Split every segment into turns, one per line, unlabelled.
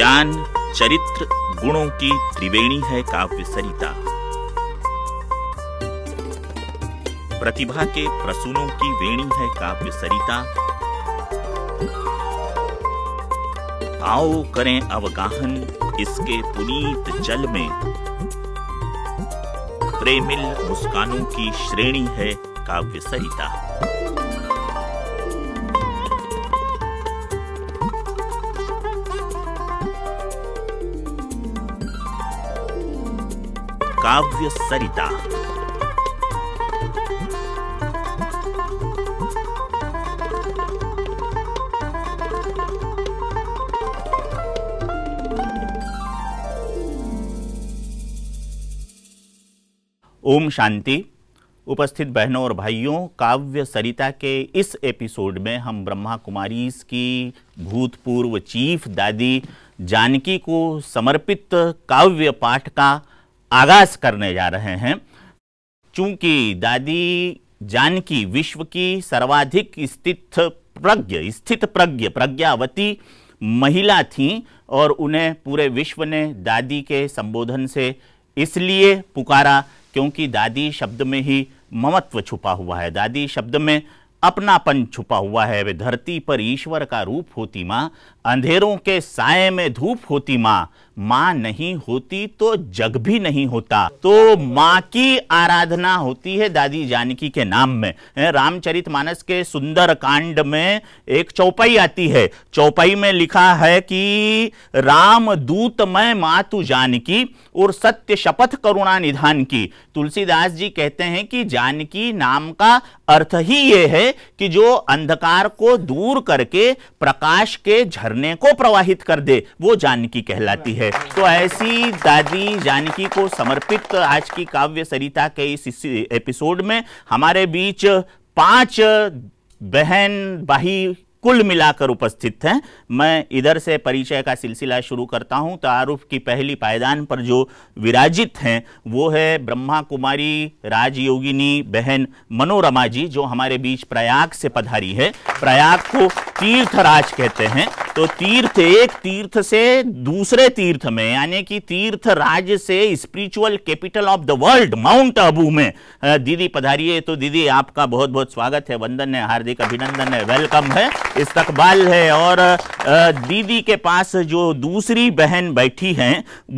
ज्ञान चरित्र गुणों की त्रिवेणी है काव्य सरिता प्रतिभा के प्रसूनों की वेणी है काव्य सरिता आओ करें अवगाहन इसके पुनीत जल में प्रेमिल मुस्कानों की श्रेणी है काव्य सरिता काव्य सरिता ओम शांति उपस्थित बहनों और भाइयों काव्य सरिता के इस एपिसोड में हम ब्रह्मा कुमारी की भूतपूर्व चीफ दादी जानकी को समर्पित काव्य पाठ का आगाज करने जा रहे हैं चूंकि दादी जानकी विश्व की सर्वाधिक स्थित प्रज्ञ स्थित प्रज्ञ प्रज्ञावती महिला थीं और उन्हें पूरे विश्व ने दादी के संबोधन से इसलिए पुकारा क्योंकि दादी शब्द में ही ममत्व छुपा हुआ है दादी शब्द में अपनापन छुपा हुआ है वे धरती पर ईश्वर का रूप होती माँ अंधेरों के साय में धूप होती माँ माँ नहीं होती तो जग भी नहीं होता तो माँ की आराधना होती है दादी जानकी के नाम में रामचरित मानस के सुंदर कांड में एक चौपाई आती है चौपाई में लिखा है कि राम दूत मैं तू जानकी और सत्य शपथ करुणा निधान की तुलसीदास जी कहते हैं कि जानकी नाम का अर्थ ही ये है कि जो अंधकार को दूर करके प्रकाश के झरने को प्रवाहित कर दे वो जानकी कहलाती है है तो ऐसी दादी जानकी को समर्पित आज की काव्य सरिता के इस एपिसोड में हमारे बीच पांच बहन भाई कुल मिलाकर उपस्थित हैं मैं इधर से परिचय का सिलसिला शुरू करता हूं तारुफ तो की पहली पायदान पर जो विराजित हैं वो है ब्रह्मा कुमारी राजयोगिनी बहन मनोरमा जी जो हमारे बीच प्रयाग से पधारी है प्रयाग को तीर्थराज कहते हैं तो तीर्थ एक तीर्थ से दूसरे तीर्थ में यानी कि तीर्थ राज से spiritual capital of the world mount Abu में दीदी पधारिए तो दीदी आपका बहुत बहुत स्वागत है वंदन है हार्दिक अभिनंदन है वेलकम है इस्तकबाल है और दीदी के पास जो दूसरी बहन बैठी है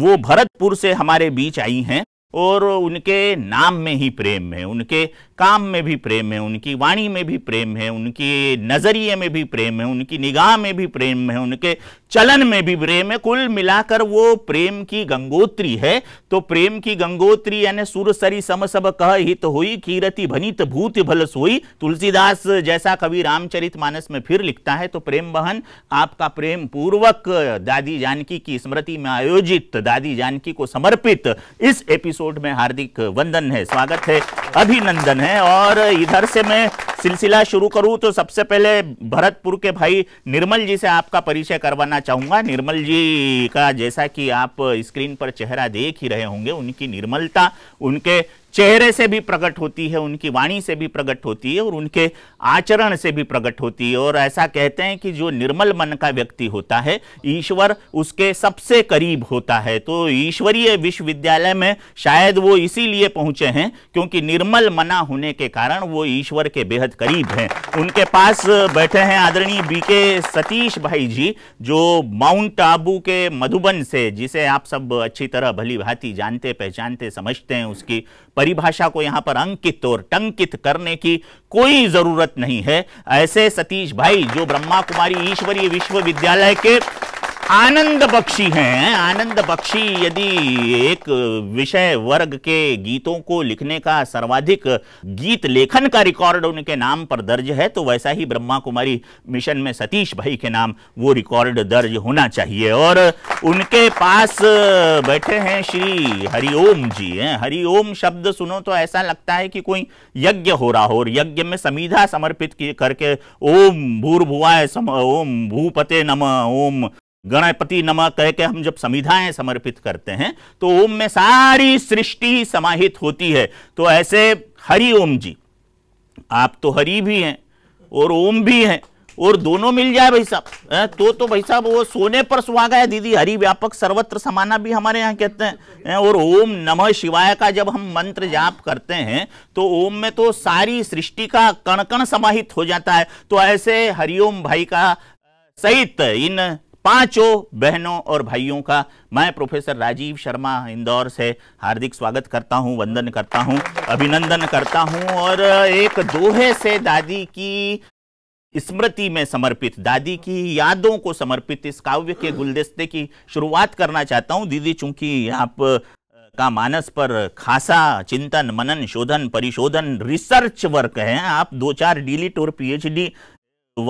वो भरतपुर से हमारे बीच आई हैं और उनके नाम में ही प्रेम है उनके काम में भी प्रेम है उनकी वाणी में भी प्रेम है उनके नज़रिए में भी प्रेम है उनकी निगाह में भी प्रेम है उनके चलन में भी प्रेम है कुल मिलाकर वो प्रेम की गंगोत्री है तो प्रेम की गंगोत्री यानी सुरसरी सम सब कह हित हुई कीरति भनित भूत भल सोई तुलसीदास जैसा कवि रामचरित मानस में फिर लिखता है तो प्रेम बहन आपका प्रेम पूर्वक दादी जानकी की स्मृति में आयोजित दादी जानकी को समर्पित इस एपिसोड में हार्दिक वंदन है स्वागत है अभिनंदन है हैं और इधर से मैं सिलसिला शुरू करूं तो सबसे पहले भरतपुर के भाई निर्मल जी से आपका परिचय करवाना चाहूंगा निर्मल जी का जैसा कि आप स्क्रीन पर चेहरा देख ही रहे होंगे उनकी निर्मलता उनके चेहरे से भी प्रकट होती है उनकी वाणी से भी प्रकट होती है और उनके आचरण से भी प्रकट होती है और ऐसा कहते हैं कि जो निर्मल मन का व्यक्ति होता है ईश्वर उसके सबसे करीब होता है तो ईश्वरीय विश्वविद्यालय में शायद वो इसीलिए पहुंचे हैं क्योंकि निर्मल मना होने के कारण वो ईश्वर के बेहद करीब हैं उनके पास बैठे हैं आदरणीय बी सतीश भाई जी जो माउंट आबू के मधुबन से जिसे आप सब अच्छी तरह भली भांति जानते पहचानते समझते हैं उसकी परिभाषा को यहां पर अंकित और टंकित करने की कोई जरूरत नहीं है ऐसे सतीश भाई जो ब्रह्मा कुमारी ईश्वरीय विश्वविद्यालय के आनंद बख्शी हैं आनंद बख्शी यदि एक विषय वर्ग के गीतों को लिखने का सर्वाधिक गीत लेखन का रिकॉर्ड उनके नाम पर दर्ज है तो वैसा ही ब्रह्मा कुमारी मिशन में सतीश भाई के नाम वो रिकॉर्ड दर्ज होना चाहिए और उनके पास बैठे हैं श्री हरिओम जी हैं हरिओम शब्द सुनो तो ऐसा लगता है कि कोई यज्ञ हो रहा हो और यज्ञ में समीधा समर्पित करके ओम भूर्भुआ सम ओम भूपते नम ओम गणपति नमः कह के हम जब संविधाएं समर्पित करते हैं तो ओम में सारी सृष्टि समाहित होती है तो ऐसे हरि ओम जी आप तो हरि भी हैं और ओम भी हैं और दोनों मिल जाए भाई साहब तो तो भाई साहब वो सोने पर सुहागा है दीदी हरि व्यापक सर्वत्र समाना भी हमारे यहाँ कहते हैं और ओम नमः शिवाय का जब हम मंत्र जाप करते हैं तो ओम में तो सारी सृष्टि का कण कण समाहित हो जाता है तो ऐसे हरिओम भाई का सहित इन पांचों बहनों और भाइयों का मैं प्रोफेसर राजीव शर्मा इंदौर से हार्दिक स्वागत करता हूं वंदन करता हूं अभिनंदन करता हूं और एक दोहे से दादी की स्मृति में समर्पित दादी की यादों को समर्पित इस काव्य के गुलदस्ते की शुरुआत करना चाहता हूं दीदी चूंकि आप का मानस पर खासा चिंतन मनन शोधन परिशोधन रिसर्च वर्क है आप दो चार डीली और पीएचडी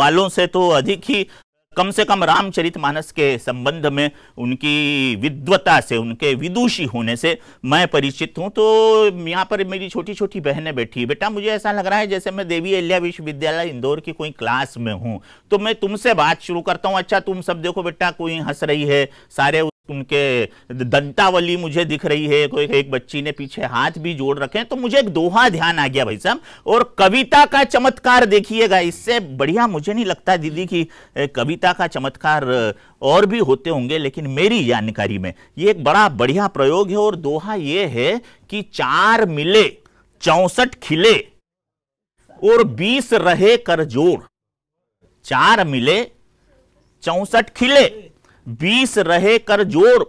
वालों से तो अधिक ही कम से कम रामचरितमानस के संबंध में उनकी विद्वता से उनके विदुषी होने से मैं परिचित हूं तो यहाँ पर मेरी छोटी छोटी बहनें बैठी बेटा मुझे ऐसा लग रहा है जैसे मैं देवी अल्या विश्वविद्यालय इंदौर की कोई क्लास में हूं तो मैं तुमसे बात शुरू करता हूं अच्छा तुम सब देखो बेटा कोई हंस रही है सारे उनके दंतावली मुझे दिख रही है कोई एक बच्ची ने पीछे हाथ भी जोड़ रखे हैं तो मुझे एक दोहा ध्यान आ गया भाई साहब और कविता का चमत्कार देखिएगा इससे बढ़िया मुझे नहीं लगता दीदी कि कविता का चमत्कार और भी होते होंगे लेकिन मेरी जानकारी में ये एक बड़ा बढ़िया प्रयोग है और दोहा ये है कि चार मिले चौसठ खिले और बीस रहे कर चार मिले चौसठ खिले बीस रहे कर जोर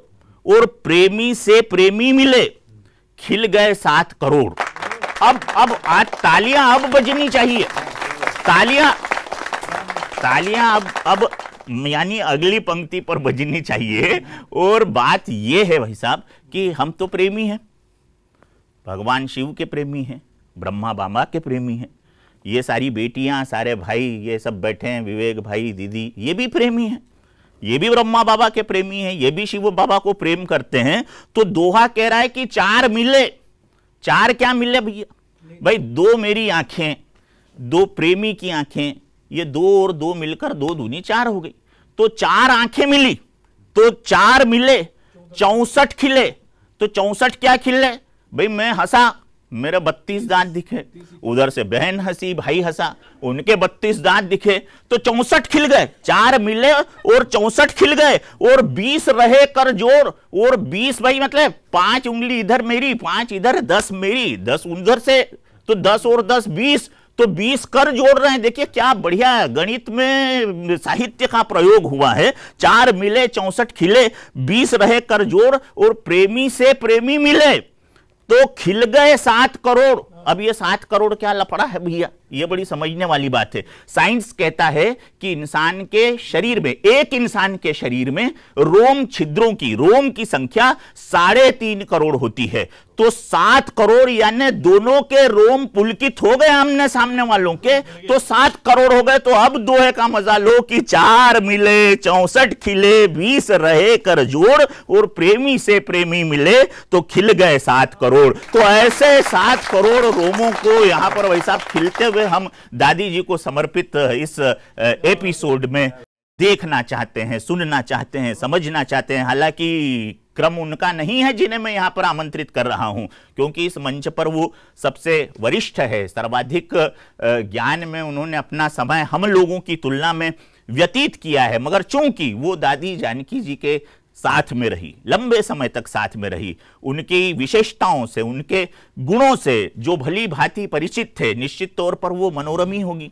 और प्रेमी से प्रेमी मिले खिल गए सात करोड़ अब अब आज तालियां अब बजनी चाहिए तालियां तालियां अब अब यानी अगली पंक्ति पर बजनी चाहिए और बात यह है भाई साहब कि हम तो प्रेमी हैं भगवान शिव के प्रेमी हैं ब्रह्मा बाबा के प्रेमी हैं ये सारी बेटियां सारे भाई ये सब बैठे हैं विवेक भाई दीदी ये भी प्रेमी हैं ये भी ब्रह्मा बाबा के प्रेमी हैं ये भी शिव बाबा को प्रेम करते हैं तो दोहा कह रहा है कि चार मिले चार क्या मिले भैया भाई दो मेरी आंखें दो प्रेमी की आंखें ये दो और दो मिलकर दो दूनी चार हो गई तो चार आंखें मिली तो चार मिले चौसठ खिले तो चौसठ क्या खिले भाई मैं हंसा मेरे बत्तीस दांत दिखे उधर से बहन हंसी भाई हंसा उनके बत्तीस दांत दिखे तो चौसठ खिल गए चार मिले और चौसठ खिल गए और बीस रहे कर जोर और बीस भाई मतलब पांच उंगली इधर मेरी पांच इधर दस मेरी दस उधर से तो दस और दस बीस तो 20 कर जोड़ रहे हैं देखिए क्या बढ़िया गणित में साहित्य का प्रयोग हुआ है चार मिले चौसठ खिले 20 रहे कर जोड़ और प्रेमी से प्रेमी मिले तो खिल गए सात करोड़ अब ये सात करोड़ क्या लफड़ा है भैया यह बड़ी समझने वाली बात है साइंस कहता है कि इंसान के शरीर में एक इंसान के शरीर में रोम छिद्रों की रोम की संख्या साढ़े तीन करोड़ होती है तो सात करोड़ यानी दोनों के रोम पुलकित हो गए हमने सामने वालों के तो सात करोड़ हो गए तो अब दो है का मजा लो कि चार मिले चौसठ खिले बीस रहे कर जोड़ और प्रेमी से प्रेमी मिले तो खिल गए सात करोड़ तो ऐसे सात करोड़ रोमों को यहां पर वैसा खिलते हुए हम दादी जी को समर्पित इस एपिसोड में देखना चाहते हैं सुनना चाहते हैं समझना चाहते हैं हालांकि क्रम उनका नहीं है जिन्हें मैं यहाँ पर आमंत्रित कर रहा हूँ क्योंकि इस मंच पर वो सबसे वरिष्ठ है सर्वाधिक ज्ञान में उन्होंने अपना समय हम लोगों की तुलना में व्यतीत किया है मगर चूंकि वो दादी जानकी जी के साथ में रही लंबे समय तक साथ में रही उनकी विशेषताओं से उनके गुणों से जो भली भांति परिचित थे निश्चित तौर पर वो मनोरमी होगी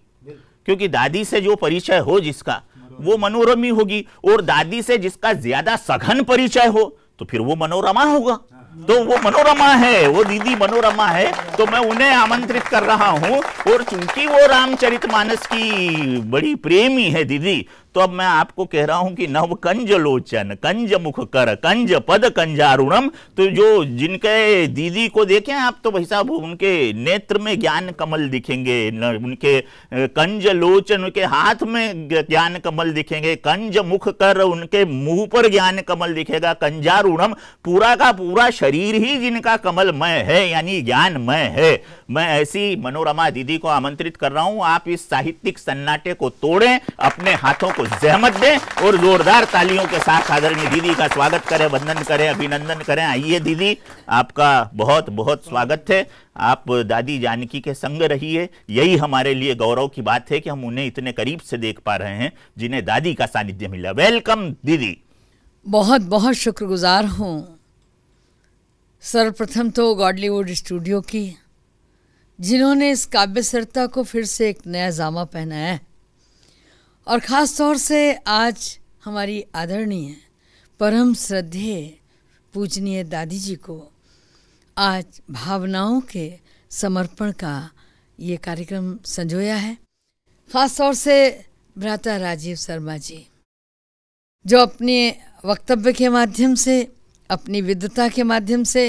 क्योंकि दादी से जो परिचय हो जिसका वो मनोरमी होगी और दादी से जिसका ज्यादा सघन परिचय हो तो फिर वो मनोरमा होगा तो वो मनोरमा है वो दीदी मनोरमा है तो मैं उन्हें आमंत्रित कर रहा हूं और चूंकि वो रामचरितमानस की बड़ी प्रेमी है दीदी तो अब मैं आपको कह रहा हूं कि नव कंज लोचन कंज मुख कर कंज पद कंजारुणम तो जो जिनके दीदी को देखें आप तो भाई साहब उनके नेत्र में ज्ञान कमल दिखेंगे उनके कंज लोचन उनके हाथ में ज्ञान कमल दिखेंगे कंज मुख कर उनके मुंह पर ज्ञान कमल दिखेगा कंजारुणम पूरा का पूरा शरीर ही जिनका कमलमय है यानी ज्ञानमय है मैं ऐसी मनोरमा दीदी को आमंत्रित कर रहा हूं आप इस साहित्यिक सन्नाटे को तोड़ें अपने हाथों को को जहमत दें और जोरदार तालियों के साथ आदरणीय दीदी का स्वागत करें वंदन करें अभिनंदन करें आइए दीदी आपका बहुत बहुत स्वागत है आप दादी जानकी के संग रहिए यही हमारे लिए गौरव की बात है कि हम उन्हें इतने करीब से देख पा रहे हैं जिन्हें दादी का सानिध्य मिला वेलकम दीदी
बहुत बहुत शुक्रगुजार हूँ सर्वप्रथम तो गॉडलीवुड स्टूडियो की जिन्होंने इस काव्य सरता को फिर से एक नया जामा पहनाया है और ख़ास तौर से आज हमारी आदरणीय परम श्रद्धेय पूजनीय दादी जी को आज भावनाओं के समर्पण का ये कार्यक्रम संजोया है ख़ास तौर से भ्राता राजीव शर्मा जी जो अपने वक्तव्य के माध्यम से अपनी विद्वता के माध्यम से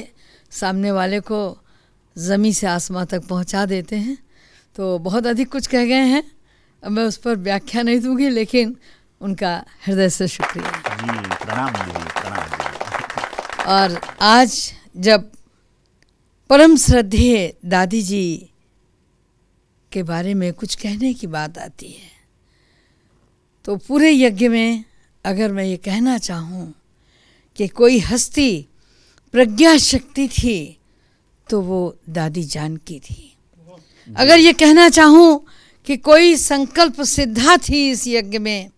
सामने वाले को ज़मी से आसमां तक पहुंचा देते हैं तो बहुत अधिक कुछ कह गए हैं अब मैं उस पर व्याख्या नहीं दूंगी लेकिन उनका हृदय से शुक्रिया
प्रणाम प्रणाम
और आज जब परम श्रद्धेय दादी जी के बारे में कुछ कहने की बात आती है तो पूरे यज्ञ में अगर मैं ये कहना चाहूँ कि कोई हस्ती प्रज्ञा शक्ति थी तो वो दादी जानकी थी अगर ये कहना चाहूँ कि कोई संकल्प सिद्धा थी इस यज्ञ में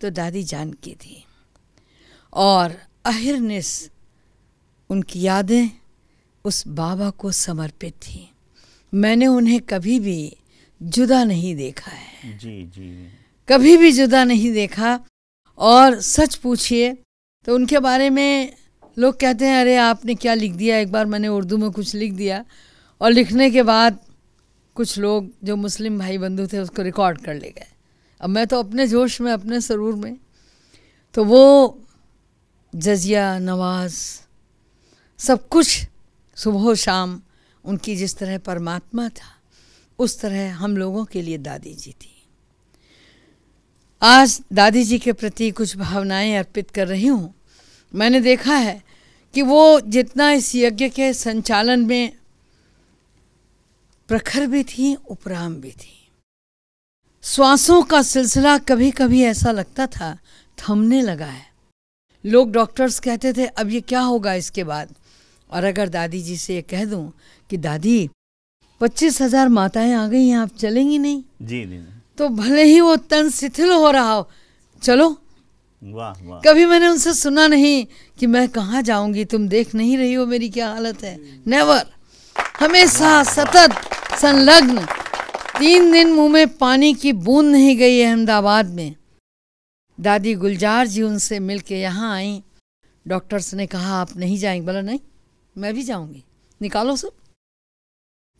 तो दादी जान की थी और अहिरनिस उनकी यादें उस बाबा को समर्पित थी मैंने उन्हें कभी भी जुदा नहीं देखा है जी जी कभी भी जुदा नहीं देखा और सच पूछिए तो उनके बारे में लोग कहते हैं अरे आपने क्या लिख दिया एक बार मैंने उर्दू में कुछ लिख दिया और लिखने के बाद कुछ लोग जो मुस्लिम भाई बंधु थे उसको रिकॉर्ड कर ले गए अब मैं तो अपने जोश में अपने सरूर में तो वो जजिया नवाज सब कुछ सुबह शाम उनकी जिस तरह परमात्मा था उस तरह हम लोगों के लिए दादी जी थी आज दादी जी के प्रति कुछ भावनाएं अर्पित कर रही हूँ मैंने देखा है कि वो जितना इस यज्ञ के संचालन में प्रखर भी थी उपराम भी थी श्वासों का सिलसिला कभी कभी ऐसा लगता था थमने लगा है लोग डॉक्टर्स कहते थे अब ये क्या होगा इसके बाद और अगर दादी जी से ये कह दूं कि दादी पच्चीस हजार माताएं आ गई हैं आप चलेंगी नहीं
जी
नहीं
तो भले ही वो तन शिथिल हो रहा हो चलो
वाह वाह कभी
मैंने उनसे सुना नहीं कि मैं कहाँ जाऊंगी तुम देख नहीं रही हो मेरी क्या हालत है नेवर हमेशा सतत संलग्न तीन दिन मुंह में पानी की बूंद नहीं गई है अहमदाबाद में दादी गुलजार जी उनसे मिल के यहाँ आई डॉक्टर्स ने कहा आप नहीं जाएंगे बोला नहीं मैं भी जाऊंगी निकालो सब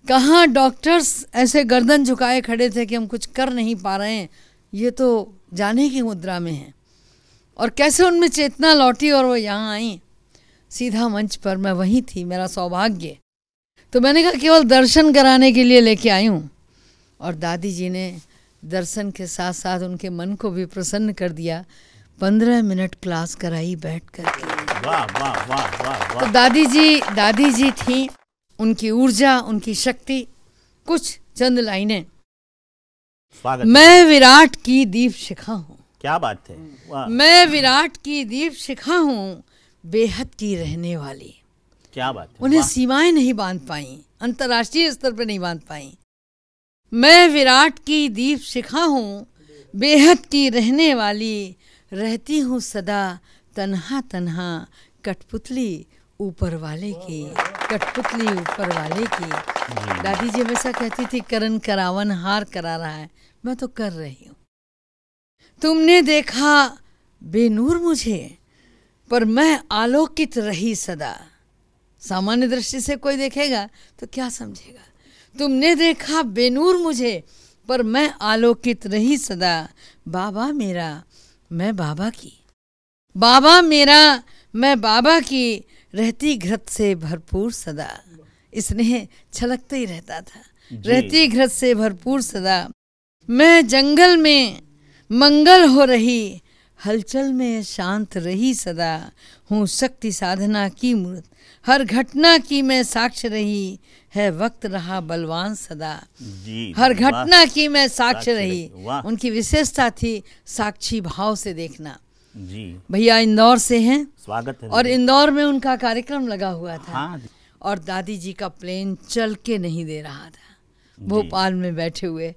कहाँ डॉक्टर्स ऐसे गर्दन झुकाए खड़े थे कि हम कुछ कर नहीं पा रहे हैं ये तो जाने की मुद्रा में है और कैसे उनमें चेतना लौटी और वो यहाँ आई सीधा मंच पर मैं वहीं थी मेरा सौभाग्य तो मैंने कहा केवल दर्शन कराने के लिए लेके आई हूँ और दादी जी ने दर्शन के साथ साथ उनके मन को भी प्रसन्न कर दिया पंद्रह मिनट क्लास कराई बैठ कर
वाह तो दादी
जी दादी जी थी उनकी ऊर्जा उनकी शक्ति कुछ चंद लाइनें
मैं विराट
की दीप शिखा हूँ
क्या बात है
मैं विराट की दीप शिखा हूँ बेहद की रहने वाली क्या बात है उन्हें सीमाएं नहीं बांध पाई अंतर्राष्ट्रीय स्तर पर नहीं बांध पाई मैं विराट की दीप शिखा हूँ बेहद की रहने वाली रहती हूँ सदा तन्हा तन्हा कठपुतली ऊपर वाले की कठपुतली ऊपर वाले की हम्म। दादी जी हमेशा कहती थी करण करावन हार करा रहा है मैं तो कर रही हूँ तुमने देखा बेनूर मुझे पर मैं आलोकित रही सदा सामान्य दृष्टि से कोई देखेगा तो क्या समझेगा तुमने देखा बेनूर मुझे पर मैं आलोकित रही सदा बाबा मेरा मैं बाबा की बाबा मेरा मैं बाबा की रहती घृत से भरपूर सदा स्नेह छलकते ही रहता था रहती घृत से भरपूर सदा मैं जंगल में मंगल हो रही हलचल में शांत रही सदा हूँ शक्ति साधना की मूर्त हर घटना की मैं साक्ष रही है वक्त रहा बलवान सदा जी, हर घटना की मैं साक्ष रही उनकी विशेषता थी साक्षी भाव से देखना जी भैया इंदौर से हैं
स्वागत है और
इंदौर में उनका कार्यक्रम लगा हुआ था हाँ। और दादी जी का प्लेन चल के नहीं दे रहा था भोपाल में बैठे हुए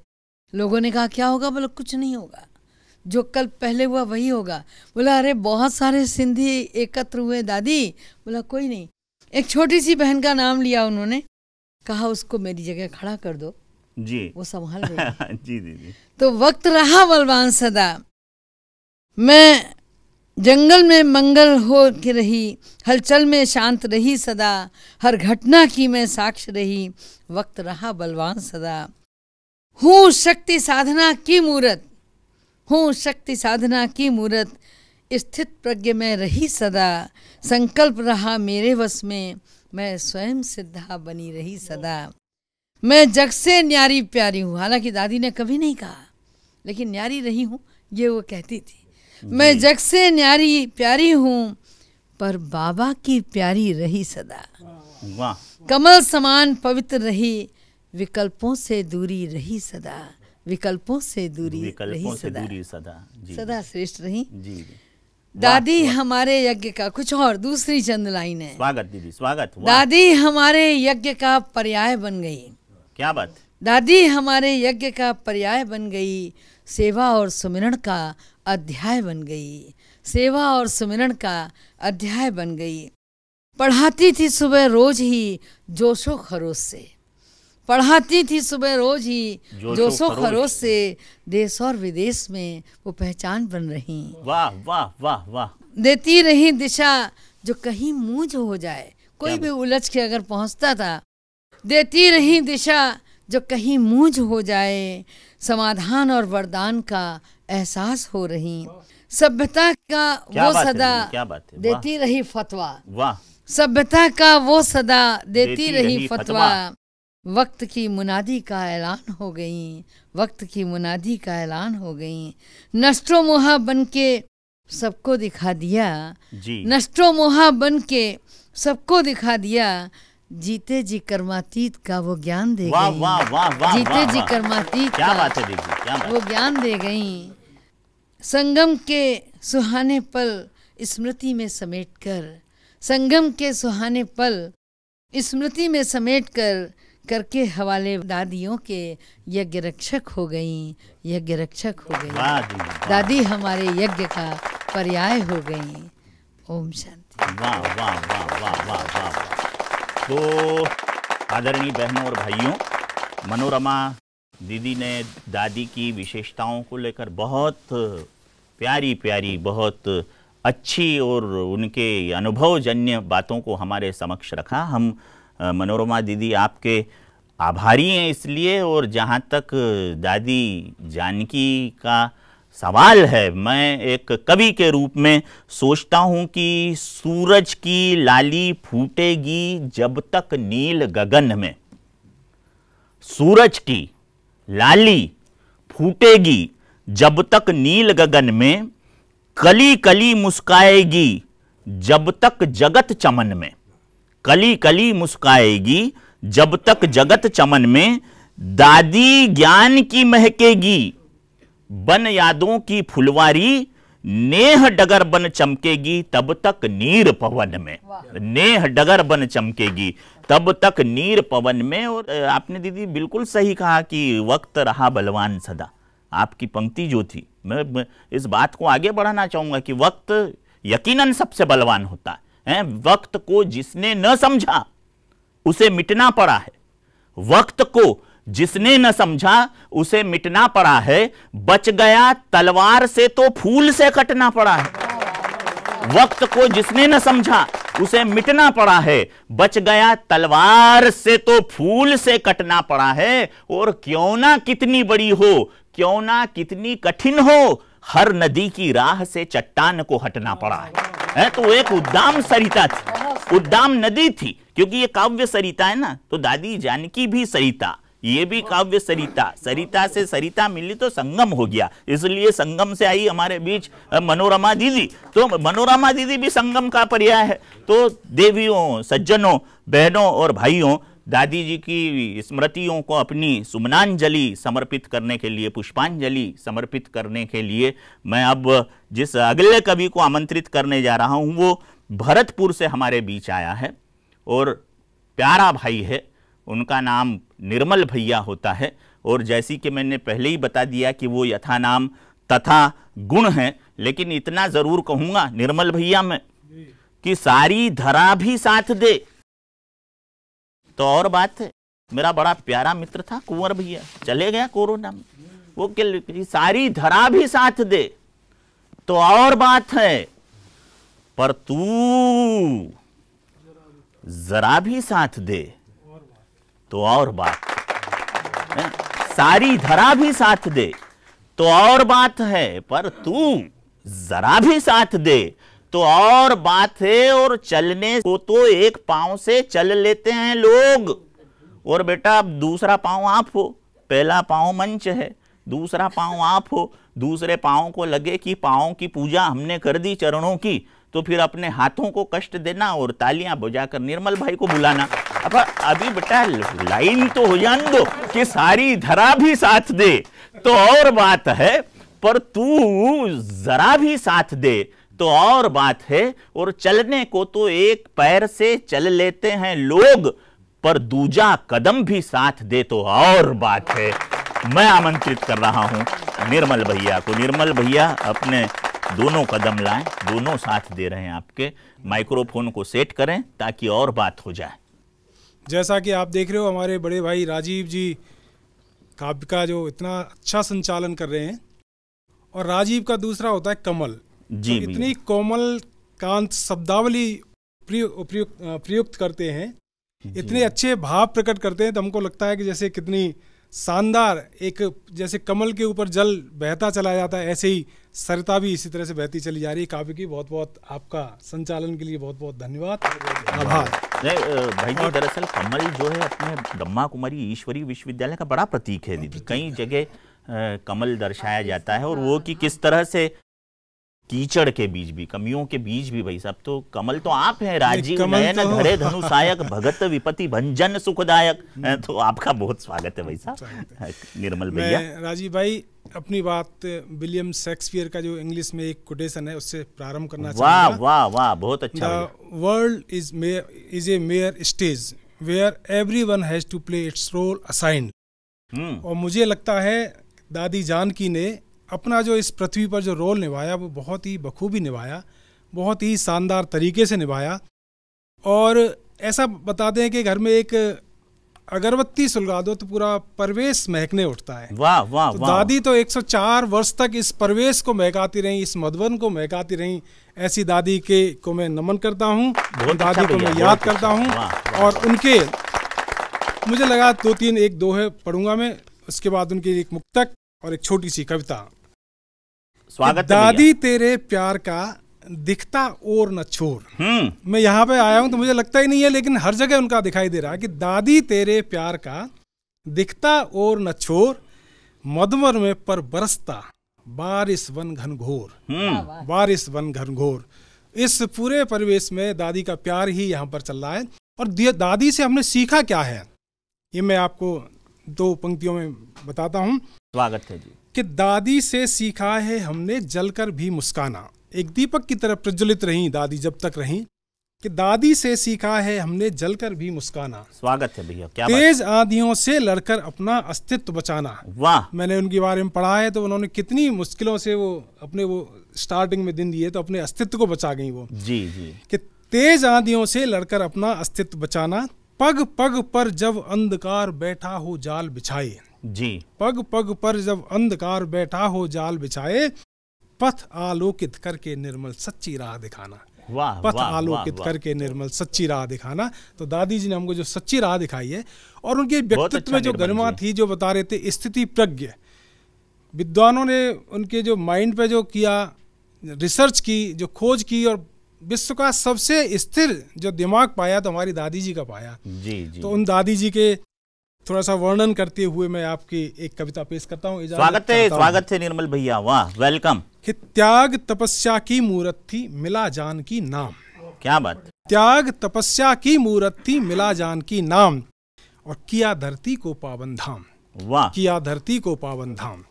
लोगों ने कहा क्या होगा बोले कुछ नहीं होगा जो कल पहले हुआ वही होगा बोला अरे बहुत सारे सिंधी एकत्र हुए दादी बोला कोई नहीं एक छोटी सी बहन का नाम लिया उन्होंने कहा उसको मेरी जगह खड़ा कर दो जी वो संभाल जी जी जी तो वक्त रहा बलवान सदा मैं जंगल में मंगल हो के रही हलचल में शांत रही सदा हर घटना की मैं साक्ष रही वक्त रहा बलवान सदा हूँ शक्ति साधना की मूरत हूँ शक्ति साधना की मूरत स्थित प्रज्ञ में रही सदा संकल्प रहा मेरे वश में मैं स्वयं सिद्धा बनी रही सदा मैं जग से न्यारी प्यारी हूँ हालांकि दादी ने कभी नहीं कहा लेकिन न्यारी रही हूँ ये वो कहती थी मैं जग से न्यारी प्यारी हूँ पर बाबा की प्यारी रही सदा कमल समान पवित्र रही विकल्पों से दूरी रही सदा विकल्पों से दूरी विकल्पों रही से सदा दूरी
सदा जी।
सदा श्रेष्ठ रही जी दादी हमारे यज्ञ का कुछ और दूसरी चंद लाइन
है स्वागत दीदी स्वागत दादी
हमारे यज्ञ का पर्याय बन गई क्या बात दादी हमारे यज्ञ का पर्याय बन गई सेवा और सुमिरण का अध्याय बन गई सेवा और सुमिरण का अध्याय बन गई पढ़ाती थी सुबह रोज ही जोशो खरोश से पढ़ाती थी सुबह रोज ही जोशो खरोश से देश और विदेश में वो पहचान बन रही
वाह वाह वाह वाह
देती रही दिशा जो कहीं मूझ हो जाए कोई भी उलझ के अगर पहुंचता था देती रही दिशा जो कहीं मूझ हो जाए समाधान और वरदान का एहसास हो रही सभ्यता का वो सदा देती रही फतवा सभ्यता का वो सदा देती, रही फतवा वक्त की मुनादी का ऐलान हो गई वक्त की मुनादी का ऐलान हो गई नष्टो मोहा बन के सबको दिखा दिया नष्टो मोहा बन के सबको दिखा दिया जीते जी कर्मातीत का वो ज्ञान दे वाह वाह वाह वाह जीते जी
कर्मातीत क्या बात है दीदी
वो ज्ञान दे गई संगम के सुहाने पल स्मृति में समेटकर संगम के सुहाने पल स्मृति में समेटकर करके हवाले दादियों के यज्ञ रक्षक हो गई यज्ञ रक्षक हो गई दादी हमारे यज्ञ का पर्याय हो गई ओम शांति
वाह वाह वाह वाह वाह वाह तो आदरणीय बहनों और भाइयों मनोरमा दीदी ने दादी की विशेषताओं को लेकर बहुत प्यारी प्यारी बहुत अच्छी और उनके अनुभवजन्य बातों को हमारे समक्ष रखा हम मनोरमा दीदी आपके आभारी हैं इसलिए और जहाँ तक दादी जानकी का सवाल है मैं एक कवि के रूप में सोचता हूँ कि सूरज की लाली फूटेगी जब तक नील गगन में सूरज की लाली फूटेगी जब तक नील गगन में कली कली मुस्काएगी जब तक जगत चमन में कली कली मुस्काएगी जब तक जगत चमन में दादी ज्ञान की महकेगी बन यादों की फुलवारी नेह डगर बन चमकेगी तब तक नीर पवन में नेह डगर बन चमकेगी तब तक नीर पवन में और आपने दीदी बिल्कुल सही कहा कि वक्त रहा बलवान सदा आपकी पंक्ति जो थी मैं इस बात को आगे बढ़ाना चाहूंगा कि वक्त यकीनन सबसे बलवान होता है है वक्त को जिसने न समझा उसे मिटना पड़ा है वक्त को जिसने न समझा उसे मिटना पड़ा है बच गया तलवार से तो फूल से कटना पड़ा है वक्त को जिसने न समझा उसे मिटना पड़ा है बच गया तलवार से तो फूल से कटना पड़ा है और क्यों ना कितनी बड़ी हो क्यों ना कितनी कठिन हो हर नदी की राह से चट्टान को हटना पड़ा है है तो एक उद्दाम सरिता थी उद्दाम नदी थी क्योंकि ये काव्य सरिता है ना तो दादी जानकी भी सरिता ये भी काव्य सरिता सरिता से सरिता मिली तो संगम हो गया इसलिए संगम से आई हमारे बीच मनोरमा दीदी तो मनोरमा दीदी भी संगम का पर्याय है तो देवियों सज्जनों बहनों और भाइयों दादी जी की स्मृतियों को अपनी सुमनांजलि समर्पित करने के लिए पुष्पांजलि समर्पित करने के लिए मैं अब जिस अगले कवि को आमंत्रित करने जा रहा हूँ वो भरतपुर से हमारे बीच आया है और प्यारा भाई है उनका नाम निर्मल भैया होता है और जैसी कि मैंने पहले ही बता दिया कि वो यथा नाम तथा गुण है लेकिन इतना ज़रूर कहूँगा निर्मल भैया मैं कि सारी धरा भी साथ दे तो और बात मेरा बड़ा प्यारा मित्र था कुंवर भैया चले गया कोरोना में वो के सारी धरा भी साथ दे तो और बात है पर तू जरा भी साथ दे तो और बात सारी धरा भी साथ दे तो और बात है पर तू जरा भी साथ दे तो और बात है और चलने को तो एक पांव से चल लेते हैं लोग और बेटा अब दूसरा पांव आप हो पहला पांव मंच है दूसरा पांव आप हो दूसरे पांव को लगे कि पांव की पूजा हमने कर दी चरणों की तो फिर अपने हाथों को कष्ट देना और तालियां बजाकर निर्मल भाई को बुलाना अब अभी बेटा लाइन तो हो जान दो कि सारी धरा भी साथ दे तो और बात है पर तू जरा भी साथ दे तो और बात है और चलने को तो एक पैर से चल लेते हैं लोग पर दूजा कदम भी साथ दे तो और बात है मैं आमंत्रित कर रहा हूं निर्मल भैया को निर्मल भैया अपने दोनों कदम लाएं दोनों साथ दे रहे हैं आपके माइक्रोफोन को सेट करें ताकि और बात हो जाए
जैसा कि आप देख रहे हो हमारे बड़े भाई राजीव जी काव्य का जो इतना अच्छा संचालन कर रहे हैं और राजीव का दूसरा होता है कमल तो जी तो इतनी कोमल कांत शब्दावली प्रयुक्त प्रियु, प्रयुक्त करते हैं इतने अच्छे भाव प्रकट करते हैं तो हमको लगता है कि जैसे कितनी शानदार एक जैसे कमल के ऊपर जल बहता चला जाता है ऐसे ही सरिता भी इसी तरह से बहती चली जा रही है काव्य की बहुत बहुत आपका संचालन के लिए बहुत बहुत धन्यवाद आभार
भाई जी दरअसल कमल जो है अपने ब्रह्मा कुमारी ईश्वरी विश्वविद्यालय का बड़ा प्रतीक है दीदी कई जगह कमल दर्शाया जाता है और वो हाँ, कि हाँ। किस तरह से कीचड़ के बीज भी कमियों के बीज भी भाई साहब तो कमल तो आप हैं राजीव नयन तो धरे धनुषायक भगत विपति भंजन सुखदायक तो आपका बहुत स्वागत है भाई साहब निर्मल भैया
राजीव भाई अपनी बात विलियम शेक्सपियर का जो इंग्लिश में एक कोटेशन है उससे प्रारंभ करना वाह वाह वाह बहुत अच्छा world is mere is a mere stage where everyone has to play its role assigned और मुझे लगता है दादी जानकी ने अपना जो इस पृथ्वी पर जो रोल निभाया वो बहुत ही बखूबी निभाया बहुत ही शानदार तरीके से निभाया और ऐसा बता दें कि घर में एक अगरबत्ती सुलगा दो तो पूरा परवेश महकने उठता
है वाह वाह तो दादी
तो 104 वर्ष तक इस परवेश को महकाती रहीं इस मधुबन को महकाती रहीं ऐसी दादी के को मैं नमन करता हूँ अच्छा दादी को मैं याद अच्छा। करता हूँ और उनके मुझे लगा दो तीन एक दो है पढ़ूंगा मैं उसके बाद उनकी एक मुक्तक और एक छोटी सी कविता स्वागत दादी तेरे प्यार का दिखता और न छोर हम्म। मैं यहाँ पे आया हूँ तो मुझे लगता ही नहीं है लेकिन हर जगह उनका दिखाई दे रहा है कि दादी तेरे प्यार का दिखता और न छोर मधुमर में पर बरसता बारिश वन घनघोर हम्म। बारिश वन घनघोर इस पूरे परिवेश में दादी का प्यार ही यहाँ पर चल रहा है और दादी से हमने सीखा क्या है ये मैं आपको दो पंक्तियों में बताता हूँ
स्वागत है जी
कि दादी से सीखा है हमने जलकर भी मुस्काना एक दीपक की तरह प्रज्वलित रहीं दादी जब तक रहीं कि दादी से सीखा है हमने जलकर भी मुस्काना स्वागत है भैया क्या तेज आंधियों से लड़कर अपना अस्तित्व बचाना वाह मैंने उनके बारे में पढ़ा है तो उन्होंने कितनी मुश्किलों से वो अपने वो स्टार्टिंग में दिन दिए तो अपने अस्तित्व को बचा गई वो जी जी कि तेज आंधियों से लड़कर अपना अस्तित्व बचाना पग पग पर जब अंधकार बैठा हो जाल बिछाए जी पग पग पर जब अंधकार बैठा हो जाल बिछाए पथ आलोकित करके निर्मल सच्ची राह दिखाना वाह पथ वा, आलोकित वा, वा, करके निर्मल सच्ची राह दिखाना तो दादी जी ने हमको जो सच्ची राह दिखाई है और उनके अच्छा व्यक्तित्व अच्छा में जो गरिमा थी जो बता रहे थे स्थिति प्रज्ञ विद्वानों ने उनके जो माइंड पे जो किया रिसर्च की जो खोज की और विश्व का सबसे स्थिर जो दिमाग पाया तो हमारी दादी जी का पाया जी, जी। तो उन दादी जी के थोड़ा सा वर्णन करते हुए मैं आपकी एक कविता पेश करता हूँ स्वागत है स्वागत है निर्मल भैया वाह वेलकम कि त्याग तपस्या की मूर्त थी मिला जान की नाम क्या बात त्याग तपस्या की मूर्त थी मिला जान की नाम और किया धरती को पावन धाम वाह किया धरती को पावन धाम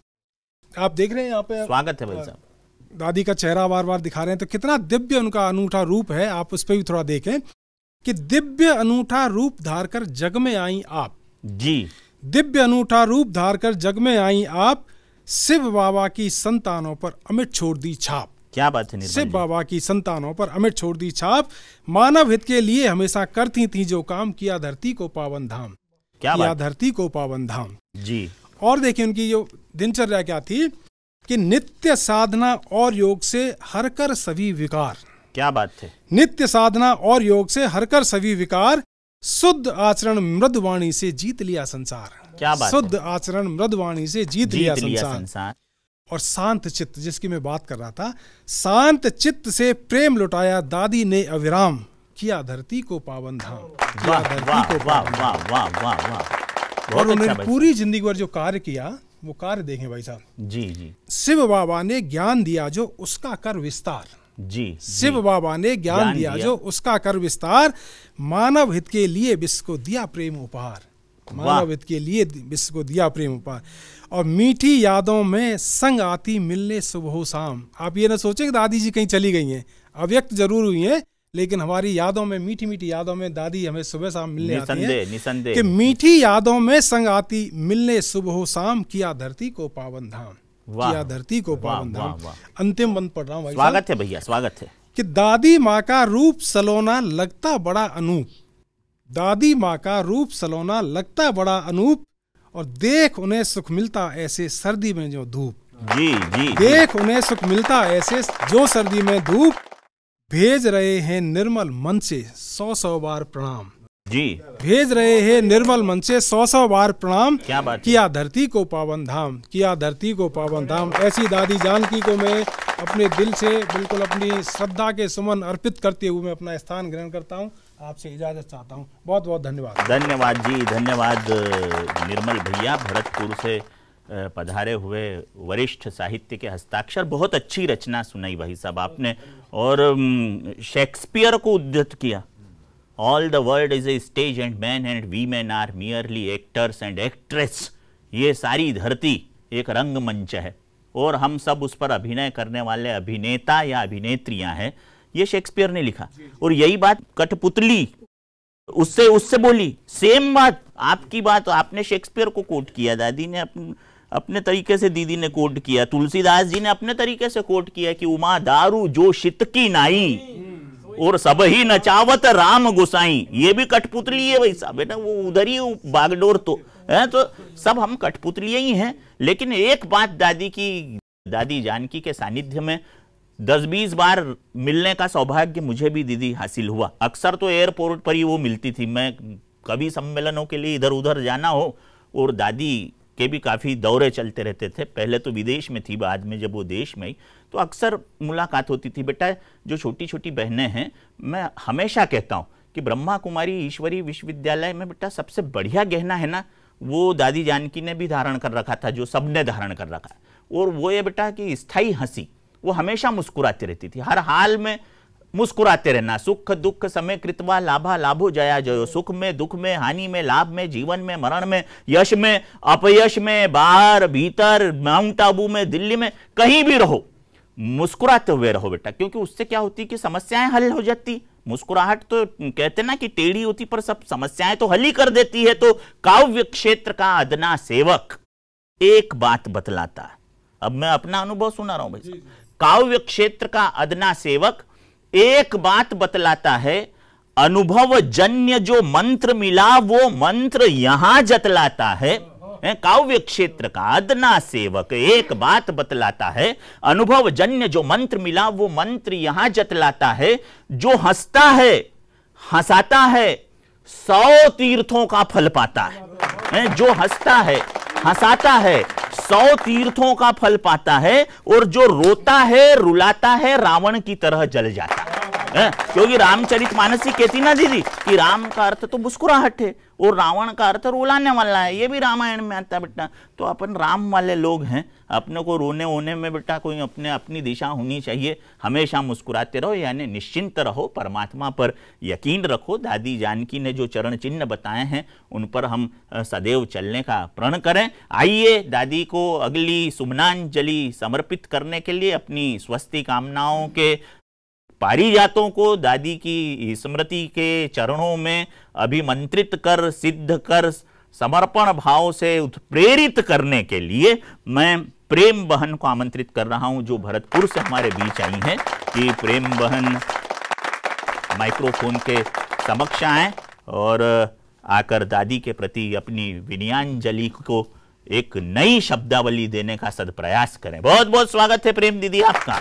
आप देख रहे हैं यहाँ पे स्वागत है भाई साहब दादी का चेहरा बार बार दिखा रहे हैं तो कितना दिव्य उनका अनूठा रूप है आप उस पर भी थोड़ा देखें कि दिव्य अनूठा रूप धार कर जग में आई आप जी दिव्य अनूठा रूप धार कर जग में आई आप शिव बाबा की संतानों पर अमित छोड़ दी छाप क्या बात है शिव बाबा की संतानों पर अमित छोड़ दी छाप मानव हित के लिए हमेशा करती थी जो काम किया धरती को पावन धाम क्या किया धरती को पावन धाम जी और देखिए उनकी जो दिनचर्या क्या थी कि नित्य साधना और योग से हर कर सभी विकार क्या बात है नित्य साधना और योग से हर कर सभी विकार शुद्ध आचरण मृद वाणी से जीत लिया संसार क्या बात शुद्ध आचरण मृद वाणी से जीत, जीत लिया, लिया संसार।, संसार और शांत चित्त जिसकी मैं बात कर रहा था शांत चित्त से प्रेम लुटाया दादी ने अविराम किया धरती को पावन धाम
और उन्होंने अच्छा पूरी
जिंदगी भर जो कार्य किया वो कार्य देखें भाई साहब जी जी शिव बाबा ने ज्ञान दिया जो उसका कर विस्तार जी शिव बाबा ने ज्ञान दिया, दिया जो उसका कर विस्तार मानव हित के लिए विश्व को दिया प्रेम उपहार मानव हित के लिए विश्व को दिया प्रेम उपहार और मीठी यादों में संग आती मिलने सुबह शाम आप ये ना सोचे कि दादी जी कहीं चली गई हैं अव्यक्त जरूर हुई हैं लेकिन हमारी यादों में मीठी मीठी यादों में दादी हमें सुबह शाम मिलने आती है कि मीठी यादों में संग आती मिलने सुबह शाम किया धरती को पावन धाम किया धरती को पावन धाम अंतिम मंत्र पढ़ रहा हूँ स्वागत है
भैया स्वागत है
कि दादी माँ का रूप सलोना लगता बड़ा अनूप दादी माँ का रूप सलोना लगता बड़ा अनूप और देख उन्हें सुख मिलता ऐसे सर्दी में जो धूप जी जी देख उन्हें सुख मिलता ऐसे जो सर्दी में धूप भेज रहे हैं निर्मल मन से सौ सौ बार प्रणाम जी भेज रहे हैं निर्मल मन से सौ सौ बार प्रणाम क्या बात किया धरती को पावन धाम किया धरती को पावन धाम ऐसी दादी जानकी को मैं अपने दिल से बिल्कुल अपनी श्रद्धा के सुमन अर्पित करते हुए मैं अपना स्थान ग्रहण करता हूँ आपसे इजाजत चाहता हूँ बहुत बहुत धन्यवाद
धन्यवाद जी धन्यवाद निर्मल भैया भरतपुर से पधारे हुए वरिष्ठ साहित्य के हस्ताक्षर बहुत अच्छी रचना सुनाई भाई साहब आपने और शेक्सपियर को उद्धत किया all the world is a stage and men and women are merely actors and actress ये सारी धरती एक रंगमंच है और हम सब उस पर अभिनय करने वाले अभिनेता या अभिनेत्रियां हैं ये शेक्सपियर ने लिखा और यही बात कठपुतली उससे उससे बोली सेम बात आपकी बात आपने शेक्सपियर को कोट किया दादी ने अपन, अपने तरीके से दीदी ने कोट किया तुलसीदास जी ने अपने तरीके से कोट किया कि उमा दारू जो शित की नाई हम्म। और सब ही नचावत राम गुसाई ये भी कठपुतली है भाई साहब है ना वो उधर ही बागडोर तो है तो सब हम कठपुतली ही हैं लेकिन एक बात दादी की दादी जानकी के सानिध्य में दस बीस बार मिलने का सौभाग्य मुझे भी दीदी हासिल हुआ अक्सर तो एयरपोर्ट पर ही वो मिलती थी मैं कभी सम्मेलनों के लिए इधर उधर जाना हो और दादी के भी काफ़ी दौरे चलते रहते थे पहले तो विदेश में थी बाद में जब वो देश में ही तो अक्सर मुलाकात होती थी बेटा जो छोटी छोटी बहनें हैं मैं हमेशा कहता हूँ कि ब्रह्मा कुमारी ईश्वरी विश्वविद्यालय में बेटा सबसे बढ़िया गहना है ना वो दादी जानकी ने भी धारण कर रखा था जो सबने धारण कर रखा है और वो ये बेटा कि स्थाई हंसी वो हमेशा मुस्कुराती रहती थी हर हाल में मुस्कुराते रहना सुख दुख समय कृतवा लाभा लाभो जया जयो सुख में दुख में हानि में लाभ में जीवन में मरण में यश में अपयश में बाहर भीतर माउंट आबू में दिल्ली में कहीं भी रहो मुस्कुराते हुए रहो बेटा क्योंकि उससे क्या होती कि समस्याएं हल हो जाती मुस्कुराहट तो कहते ना कि टेढ़ी होती पर सब समस्याएं तो हल ही कर देती है तो काव्य क्षेत्र का अदना सेवक एक बात बतलाता अब मैं अपना अनुभव सुना रहा हूं भाई काव्य क्षेत्र का अदना सेवक एक बात बतलाता है अनुभव जन्य जो मंत्र मिला वो मंत्र यहां जतलाता है काव्य क्षेत्र का अदना सेवक एक बात बतलाता है अनुभव जन्य जो मंत्र मिला वो मंत्र यहां जतलाता है जो हंसता है हंसाता है सौ तीर्थों का फल पाता है जो हंसता है हंसाता है सौ तीर्थों का फल पाता है और जो रोता है रुलाता है रावण की तरह जल जाता है क्योंकि रामचरित मानस कहती ना दीदी कि राम का अर्थ तो मुस्कुराहट है और रावण का अर्थ रुलाने वाला है ये भी रामायण में आता बेटा तो अपन राम वाले लोग हैं अपने को रोने वोने में बेटा कोई अपने अपनी दिशा होनी चाहिए हमेशा मुस्कुराते रहो यानी निश्चिंत रहो परमात्मा पर यकीन रखो दादी जानकी ने जो चरण चिन्ह बताए हैं उन पर हम सदैव चलने का प्रण करें आइए दादी को अगली सुमनांजलि समर्पित करने के लिए अपनी स्वस्ति कामनाओं के पारिजातों को दादी की स्मृति के चरणों में अभिमंत्रित कर सिद्ध कर समर्पण भाव से उत्प्रेरित करने के लिए मैं प्रेम बहन को आमंत्रित कर रहा हूं जो भरतपुर से हमारे बीच आई हैं कि प्रेम बहन माइक्रोफोन के समक्ष आए और आकर दादी के प्रति अपनी विनयांजलि को एक नई शब्दावली देने का सदप्रयास करें बहुत बहुत स्वागत है प्रेम दीदी आपका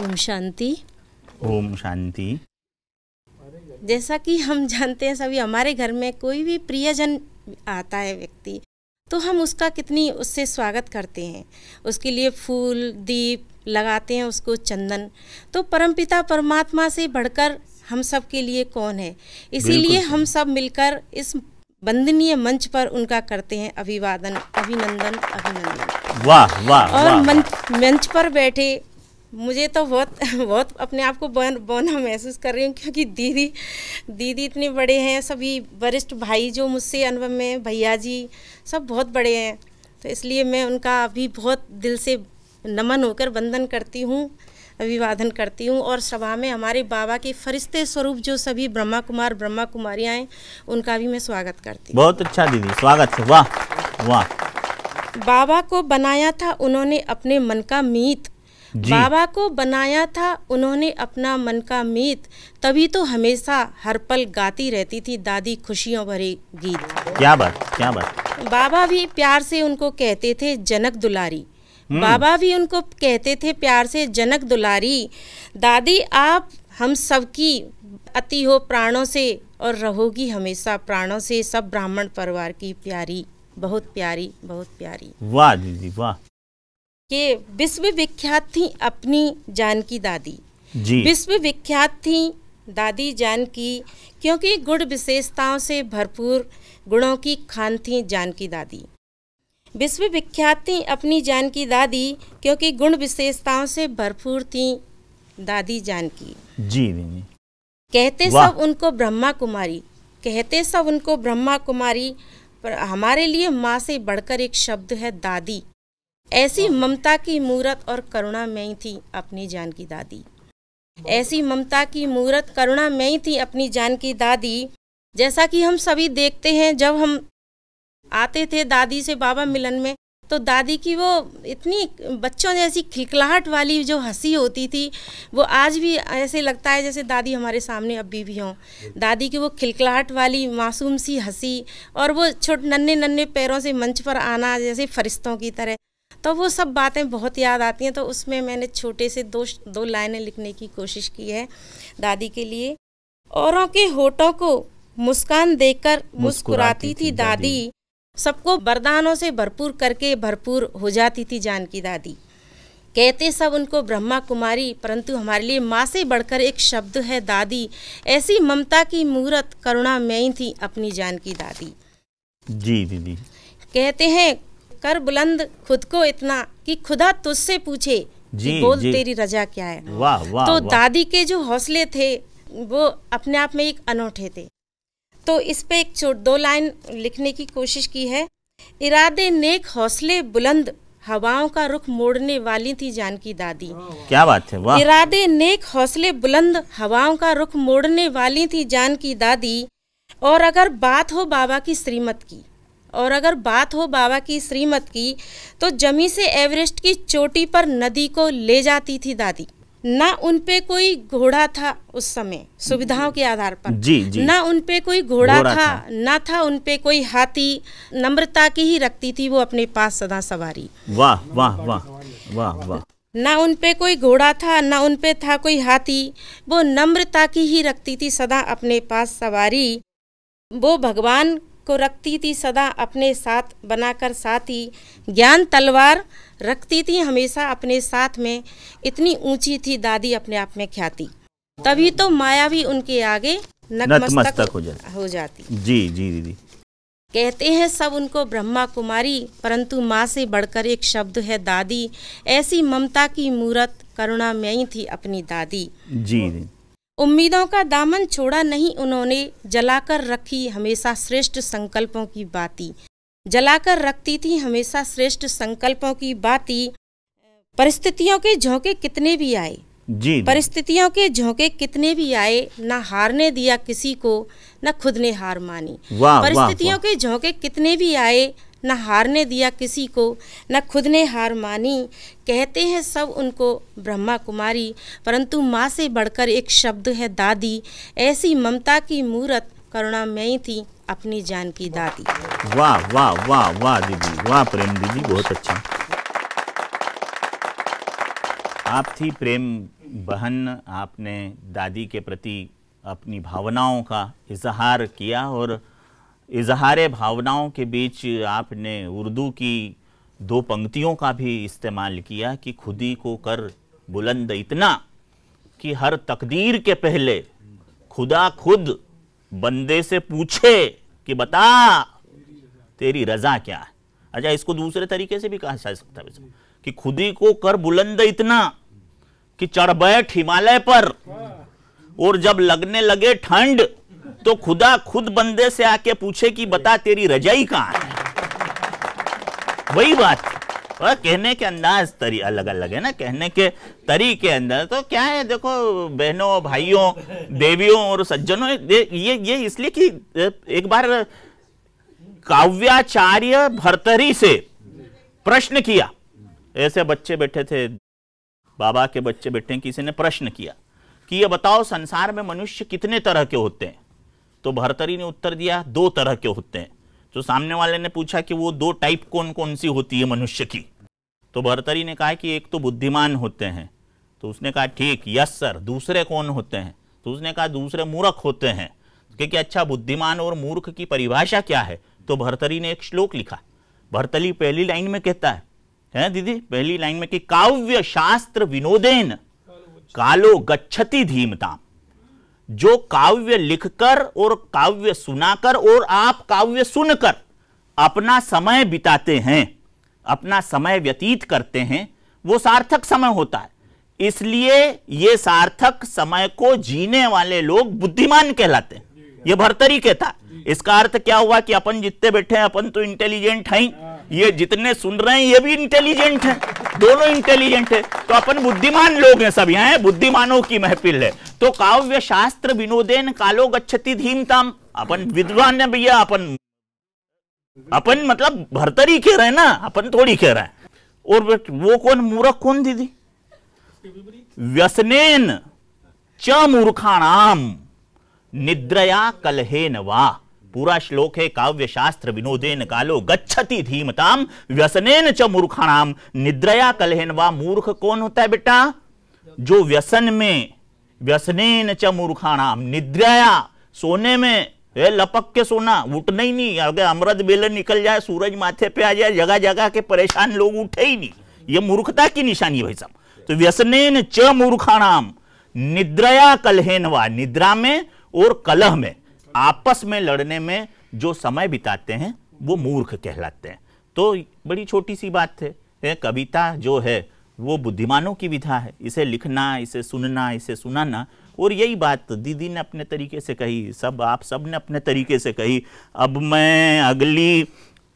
ओम शांति
ओम शांति
जैसा कि हम जानते हैं सभी हमारे घर में कोई भी प्रियजन आता है व्यक्ति तो हम उसका कितनी उससे स्वागत करते हैं उसके लिए फूल दीप लगाते हैं उसको चंदन तो परमपिता परमात्मा से बढ़कर हम सब के लिए कौन है इसीलिए हम सब मिलकर इस वंदनीय मंच पर उनका करते हैं अभिवादन अभिनंदन अभिनंदन
वाह वाह और वा,
मंच, मंच पर बैठे मुझे तो बहुत बहुत अपने आप को बन बौना महसूस कर रही हूँ क्योंकि दीदी दीदी इतने बड़े हैं सभी वरिष्ठ भाई जो मुझसे अनुभव में भैया जी सब बहुत बड़े हैं तो इसलिए मैं उनका अभी बहुत दिल से नमन होकर वंदन करती हूँ अभिवादन करती हूँ और सभा में हमारे बाबा के फरिश्ते स्वरूप जो सभी ब्रह्मा कुमार ब्रह्मा कुमारियाँ हैं उनका भी मैं स्वागत करती
हूँ बहुत अच्छा दीदी स्वागत वाह वाह
बाबा को बनाया था उन्होंने अपने मन का मीत बाबा को बनाया था उन्होंने अपना मन का मीत तभी तो हमेशा हर पल गाती रहती थी दादी खुशियों भरे गीत
क्या बात क्या बात
बाबा भी प्यार से उनको कहते थे जनक दुलारी हम्म। बाबा भी उनको कहते थे प्यार से जनक दुलारी दादी आप हम सबकी अति हो प्राणों से और रहोगी हमेशा प्राणों से सब ब्राह्मण परिवार की प्यारी बहुत प्यारी बहुत प्यारी
वाह दीदी वाह
कि विश्वविख्यात थी अपनी जान की दादी विश्व विश्वविख्यात थी दादी जान की क्योंकि गुण विशेषताओं से भरपूर गुणों की खान थी जान की दादी विश्वविख्यात थी अपनी जान की दादी क्योंकि गुण विशेषताओं से भरपूर थी दादी की जी कहते सब उनको ब्रह्मा कुमारी कहते सब उनको ब्रह्मा कुमारी पर हमारे लिए माँ से बढ़कर एक शब्द है दादी ऐसी ममता की मूरत और करुणा में थी अपनी जान की दादी ऐसी ममता की मूरत करुणा में ही थी अपनी जान की दादी जैसा कि हम सभी देखते हैं जब हम आते थे दादी से बाबा मिलन में तो दादी की वो इतनी बच्चों जैसी खिलखिलाहट वाली जो हंसी होती थी वो आज भी ऐसे लगता है जैसे दादी हमारे सामने अभी भी हों दादी की वो खिलखिलाहट वाली मासूम सी हंसी और वो छोटे नन्हे नन्हे पैरों से मंच पर आना जैसे फरिश्तों की तरह तो वो सब बातें बहुत याद आती हैं तो उसमें मैंने छोटे से दो दो लाइनें लिखने की कोशिश की है दादी के लिए औरों के होठों को मुस्कान देकर मुस्कुराती थी दादी सबको वरदानों से भरपूर करके भरपूर हो जाती थी जानकी दादी कहते सब उनको ब्रह्मा कुमारी परंतु हमारे लिए माँ से बढ़कर एक शब्द है दादी ऐसी ममता की मूर्त करुणा में ही थी अपनी जान की दादी जी दीदी कहते हैं कर बुलंद खुद को इतना कि खुदा तुझसे पूछे
जी, बोल जी। तेरी रजा क्या है वाह वाह तो वा, दादी
के जो हौसले थे वो अपने आप में एक अनोखे थे तो इस पे एक छोट दो लाइन लिखने की कोशिश की है इरादे नेक हौसले बुलंद हवाओं का रुख मोड़ने वाली थी जानकी दादी
क्या बात है वाह
इरादे नेक हौसले बुलंद हवाओं का रुख मोड़ने वाली थी जानकी दादी और अगर बात हो बाबा की श्रीमत की और अगर बात हो बाबा की श्रीमत की तो जमी से एवरेस्ट की चोटी पर नदी को ले जाती थी दादी ना उन पे कोई घोड़ा था उस समय सुविधाओं के आधार पर जी, जी। ना उन पे कोई घोड़ा था, था ना था उन पे कोई हाथी नम्रता की ही रखती थी वो अपने पास सदा सवारी
वाह वाह वाह वाह वाह
ना उन पे कोई घोड़ा था ना उन पे था कोई हाथी वो नम्रता की ही रखती थी सदा अपने पास सवारी वो भगवान को रखती थी सदा अपने साथ बनाकर साथ ही ज्ञान तलवार रखती थी हमेशा अपने साथ में इतनी ऊंची थी दादी अपने आप में ख्याति तभी तो माया भी उनके आगे नतमस्तक हो जाती हो जाती
जी जी दीदी
कहते हैं सब उनको ब्रह्मा कुमारी परंतु माँ से बढ़कर एक शब्द है दादी ऐसी ममता की मूरत करुणा में ही थी अपनी दादी जी, जी उम्मीदों का दामन छोड़ा नहीं उन्होंने जलाकर रखी हमेशा श्रेष्ठ संकल्पों की बाती जलाकर रखती थी हमेशा श्रेष्ठ संकल्पों की बाती परिस्थितियों के झोंके कितने भी आए जी परिस्थितियों के झोंके कितने भी आए ना हारने दिया किसी को ना खुद ने हार मानी परिस्थितियों के झोंके कितने भी आए न हारने दिया किसी को न खुद ने हार मानी कहते हैं सब उनको ब्रह्मा कुमारी परंतु माँ से बढ़कर एक शब्द है दादी ऐसी ममता की मूर्त करुणामयी थी अपनी जान की दादी
वाह वाह वाह वाह दीदी वाह प्रेम दीदी बहुत अच्छा आप थी प्रेम बहन आपने दादी के प्रति अपनी भावनाओं का इजहार किया और इजहार भावनाओं के बीच आपने उर्दू की दो पंक्तियों का भी इस्तेमाल किया कि खुदी को कर बुलंद इतना कि हर तकदीर के पहले खुदा खुद बंदे से पूछे कि बता तेरी रजा क्या है अच्छा इसको दूसरे तरीके से भी कहा जा सकता है कि खुदी को कर बुलंद इतना कि चढ़ बैठ हिमालय पर और जब लगने लगे ठंड तो खुदा खुद बंदे से आके पूछे कि बता तेरी रजाई कहां है वही बात और कहने के अंदाज तरी अलग अलग है ना कहने के तरीके अंदर तो क्या है देखो बहनों भाइयों देवियों और सज्जनों ये ये इसलिए कि एक बार काव्याचार्य भरतरी से प्रश्न किया ऐसे बच्चे बैठे थे बाबा के बच्चे बैठे किसी ने प्रश्न किया कि ये बताओ संसार में मनुष्य कितने तरह के होते हैं तो भरतरी ने उत्तर दिया दो तरह के होते हैं तो सामने वाले ने पूछा कि वो दो टाइप कौन कौन सी होती है मनुष्य की तो भरतरी ने कहा कि एक तो बुद्धिमान होते हैं तो उसने कहा ठीक यस सर दूसरे कौन होते हैं तो उसने कहा दूसरे मूर्ख होते हैं तो क्योंकि अच्छा बुद्धिमान और मूर्ख की परिभाषा क्या है तो भरतरी ने एक श्लोक लिखा भरतली पहली लाइन में कहता है है दीदी पहली लाइन में कि काव्य शास्त्र विनोदेन कालो गच्छति धीमताम जो काव्य लिखकर और काव्य सुनाकर और आप काव्य सुनकर अपना समय बिताते हैं अपना समय व्यतीत करते हैं वो सार्थक समय होता है इसलिए ये सार्थक समय को जीने वाले लोग बुद्धिमान कहलाते हैं ये भरतरी कहता है इसका अर्थ क्या हुआ कि अपन जितने बैठे हैं अपन तो इंटेलिजेंट हैं ये जितने सुन रहे हैं ये भी इंटेलिजेंट है दोनों इंटेलिजेंट है तो अपन बुद्धिमान लोग हैं सब यहाँ बुद्धिमानों की महफिल है तो काव्य शास्त्र विनोदेन कालो गच्छति धीमताम अपन विद्वान है भैया अपन अपन मतलब भरतरी कह रहे हैं ना अपन थोड़ी कह रहे हैं और वो कौन मूर्ख कौन दीदी व्यसनेन च मूर्खाणाम निद्रया कलहेन वाह पूरा श्लोक है काव्य शास्त्र विनोदेन कालो गच्छति धीमताम व्यसनेन च मूर्खाणाम निद्रया कलहन वा मूर्ख कौन होता है बेटा जो व्यसन में व्यसनेन च मूर्खाणाम निद्रया सोने में ए, लपक के सोना उठना ही नहीं अगर अमृत बेलन निकल जाए सूरज माथे पे आ जाए जगह जगह के परेशान लोग उठे ही नहीं ये मूर्खता की निशानी है भाई साहब तो व्यसनेन च मूर्खाणाम निद्रया कलहेन वा निद्रा में और कलह में आपस में लड़ने में जो समय बिताते हैं वो मूर्ख कहलाते हैं तो बड़ी छोटी सी बात है कविता जो है वो बुद्धिमानों की विधा है इसे लिखना इसे सुनना इसे सुनाना और यही बात दीदी ने अपने तरीके से कही सब आप सब ने अपने तरीके से कही अब मैं अगली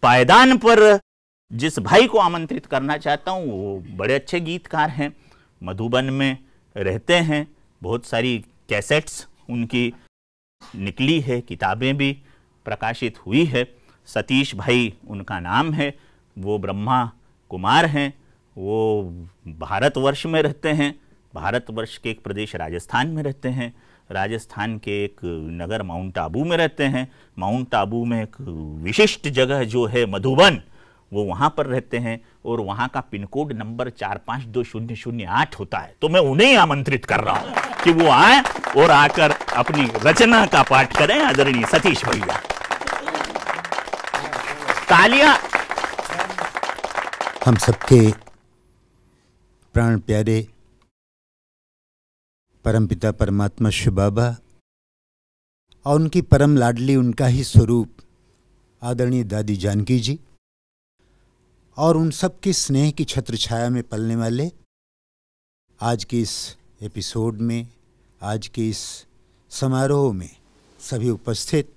पायदान पर जिस भाई को आमंत्रित करना चाहता हूँ वो बड़े अच्छे गीतकार हैं मधुबन में रहते हैं बहुत सारी कैसेट्स उनकी निकली है किताबें भी प्रकाशित हुई है सतीश भाई उनका नाम है वो ब्रह्मा कुमार हैं वो भारतवर्ष में रहते हैं भारतवर्ष के एक प्रदेश राजस्थान में रहते हैं राजस्थान के एक नगर माउंट आबू में रहते हैं माउंट आबू में एक विशिष्ट जगह जो है मधुबन वो वहां पर रहते हैं और वहां का पिन कोड नंबर चार पांच दो शून्य शून्य आठ होता है तो मैं उन्हें आमंत्रित कर रहा हूं कि वो आए और आकर अपनी रचना का पाठ करें आदरणीय सतीश भैया
तालियां
हम सबके प्राण प्यारे परमपिता परमात्मा शिव बाबा और उनकी परम लाडली उनका ही स्वरूप आदरणीय दादी जानकी जी और उन सब के स्नेह की छत्र छाया में पलने वाले आज के इस एपिसोड में आज के इस समारोह में सभी उपस्थित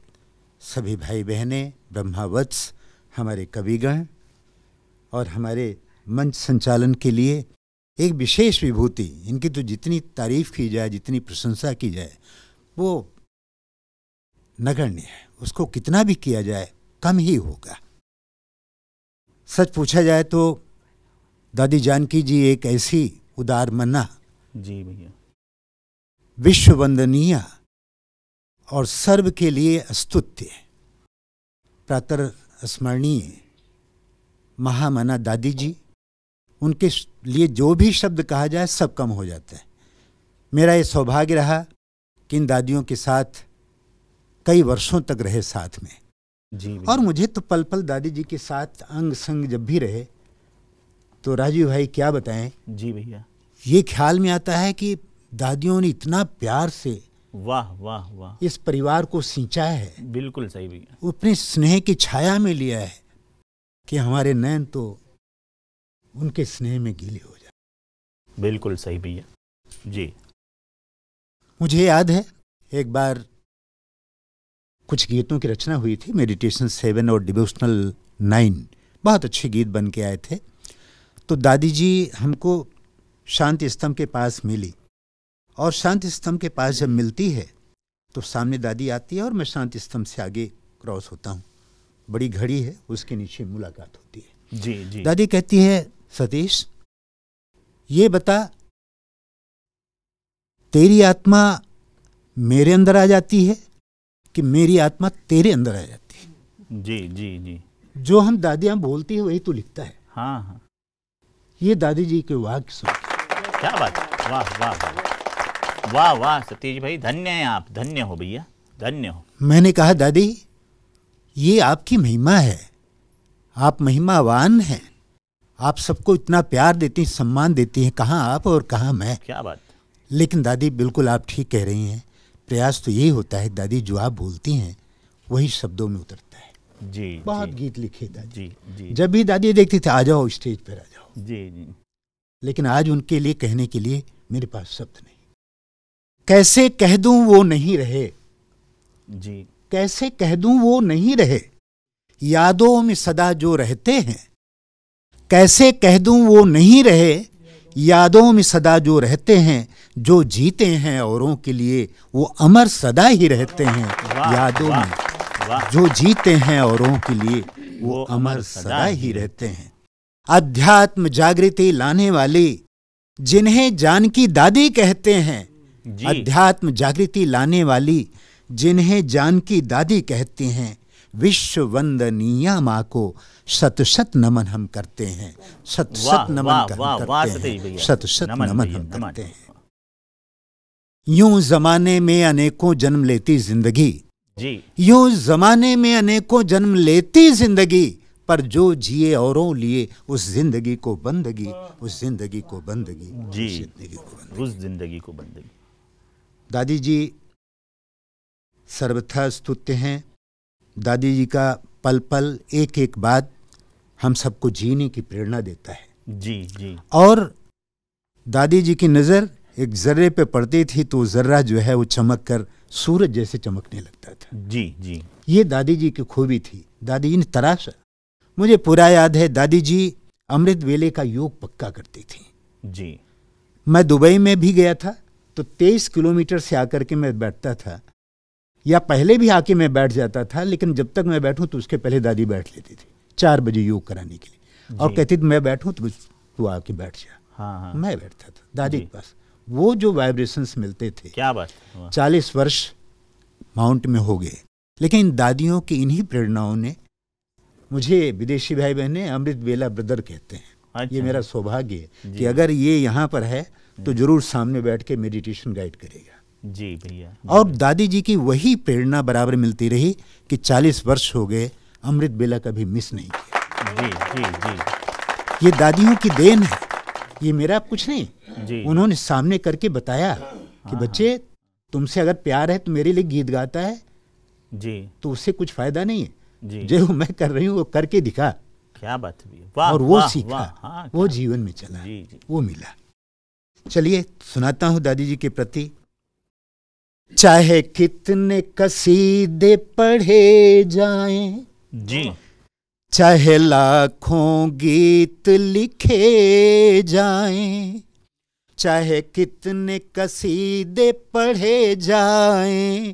सभी भाई बहनें ब्रह्मावत्स हमारे कविगण और हमारे मंच संचालन के लिए एक विशेष विभूति इनकी तो जितनी तारीफ की जाए जितनी प्रशंसा की जाए वो नगण्य है उसको कितना भी किया जाए कम ही होगा सच पूछा जाए तो दादी जानकी जी एक ऐसी उदार मना जी भैया विश्व वंदनीय और सर्व के लिए अस्तुत्य प्रातर स्मरणीय महामना दादी जी उनके लिए जो भी शब्द कहा जाए सब कम हो जाता है मेरा ये सौभाग्य रहा कि इन दादियों के साथ कई वर्षों तक रहे साथ में जी और मुझे तो पल पल दादी जी के साथ अंग संग जब भी रहे तो राजीव भाई क्या बताएं जी भैया ये ख्याल में आता है कि दादियों ने इतना प्यार से वाह
वाह वाह
इस परिवार को सींचा है
बिल्कुल सही भैया
अपने स्नेह की छाया में लिया है कि हमारे नैन तो उनके स्नेह में गीले हो
जाए बिल्कुल सही भैया जी
मुझे याद है एक बार कुछ गीतों की रचना हुई थी मेडिटेशन सेवन और डिवोशनल नाइन बहुत अच्छे गीत बन के आए थे तो दादी जी हमको शांति स्तंभ के पास मिली और शांति स्तंभ के पास जब मिलती है तो सामने दादी आती है और मैं शांति स्तंभ से आगे क्रॉस होता हूँ बड़ी घड़ी है उसके नीचे मुलाकात होती है जी जी दादी कहती है सतीश ये बता तेरी आत्मा मेरे अंदर आ जाती है कि मेरी आत्मा तेरे अंदर आ जाती
है जी जी जी
जो हम दादियाँ बोलती है वही तो लिखता है हाँ हाँ ये दादी जी के वाक्य सुन
क्या बात वाह वाह वाह वाह सतीश भाई धन्य है आप धन्य हो भैया धन्य हो
मैंने कहा दादी ये आपकी महिमा है आप महिमावान हैं आप सबको इतना प्यार देती हैं सम्मान देती हैं कहाँ आप और कहाँ मैं क्या बात लेकिन दादी बिल्कुल आप ठीक कह रही हैं प्रयास तो यही होता है दादी जो आप बोलती हैं वही शब्दों में उतरता है जी बहुत जी, गीत लिखे दादी जी, जी जब भी दादी देखती थी आ जाओ स्टेज पर आ जाओ जी जी लेकिन आज उनके लिए कहने के लिए मेरे पास शब्द नहीं कैसे कह दूं वो नहीं रहे जी कैसे कह दूं वो नहीं रहे यादों में सदा जो रहते हैं कैसे कह दूं वो नहीं रहे यादों में सदा जो रहते हैं जो जीते हैं औरों के लिए वो अमर सदा ही रहते हैं यादों में जो जीते हैं औरों के लिए वो अमर सदा ही रहते हैं अध्यात्म जागृति लाने वाले जिन्हें जानकी दादी कहते हैं अध्यात्म जागृति लाने वाली जिन्हें जानकी दादी कहते हैं विश्व वंदनीय माँ को सत सत नमन हम करते हैं सत सत नमन करते हैं सत सत नमन हम करते हैं यूं जमाने में अनेकों जन्म लेती जिंदगी जी यूं जमाने में अनेकों जन्म लेती जिंदगी पर जो जिए औरों लिए उस जिंदगी को बंदगी उस जिंदगी को बंदगी जी जिंदगी को बंदगी उस जिंदगी को बंदगी दादी जी सर्वथा स्तुत्य हैं दादी जी का पल पल एक एक बात हम सबको जीने की प्रेरणा देता है जी जी और दादी जी की नज़र एक जर्रे पे पड़ती थी तो जर्रा जो है वो चमक कर सूरज जैसे चमकने लगता था जी जी ये दादी जी की खूबी थी दादी जी ने तराशा मुझे पूरा याद है दादी जी अमृत वेले का योग पक्का करती थी जी मैं दुबई में भी गया था तो तेईस किलोमीटर से आकर के मैं बैठता था या पहले भी आके मैं बैठ जाता था लेकिन जब तक मैं बैठूं तो उसके पहले दादी बैठ लेती थी चार बजे योग कराने के लिए और कहती थी मैं बैठूँ तो तू आके बैठ जा हाँ, हा। मैं बैठता था दादी के पास वो जो वाइब्रेशंस मिलते थे क्या बात चालीस वर्ष माउंट में हो गए लेकिन दादियों की इन्हीं प्रेरणाओं ने मुझे विदेशी भाई बहने अमृत बेला ब्रदर कहते हैं अच्छा। ये मेरा सौभाग्य है कि अगर ये यहाँ पर है तो जरूर सामने बैठ के मेडिटेशन गाइड करेगा जी भैया और दादी जी की वही प्रेरणा बराबर मिलती रही कि 40 वर्ष हो गए अमृत बेला कभी मिस नहीं किया जी जी जी ये दादियों की देन है ये मेरा कुछ नहीं जी। उन्होंने सामने करके बताया कि हाँ। बच्चे तुमसे अगर प्यार है तो मेरे लिए गीत गाता है जी तो उससे कुछ फायदा नहीं
है जो
मैं कर रही हूँ वो करके दिखा क्या बात वाह और वो सीखा हाँ, वो जीवन में चला वो मिला चलिए सुनाता हूँ दादी जी के प्रति चाहे कितने कसीदे पढ़े जाएं जी चाहे लाखों गीत लिखे जाएं चाहे कितने कसीदे पढ़े जाएं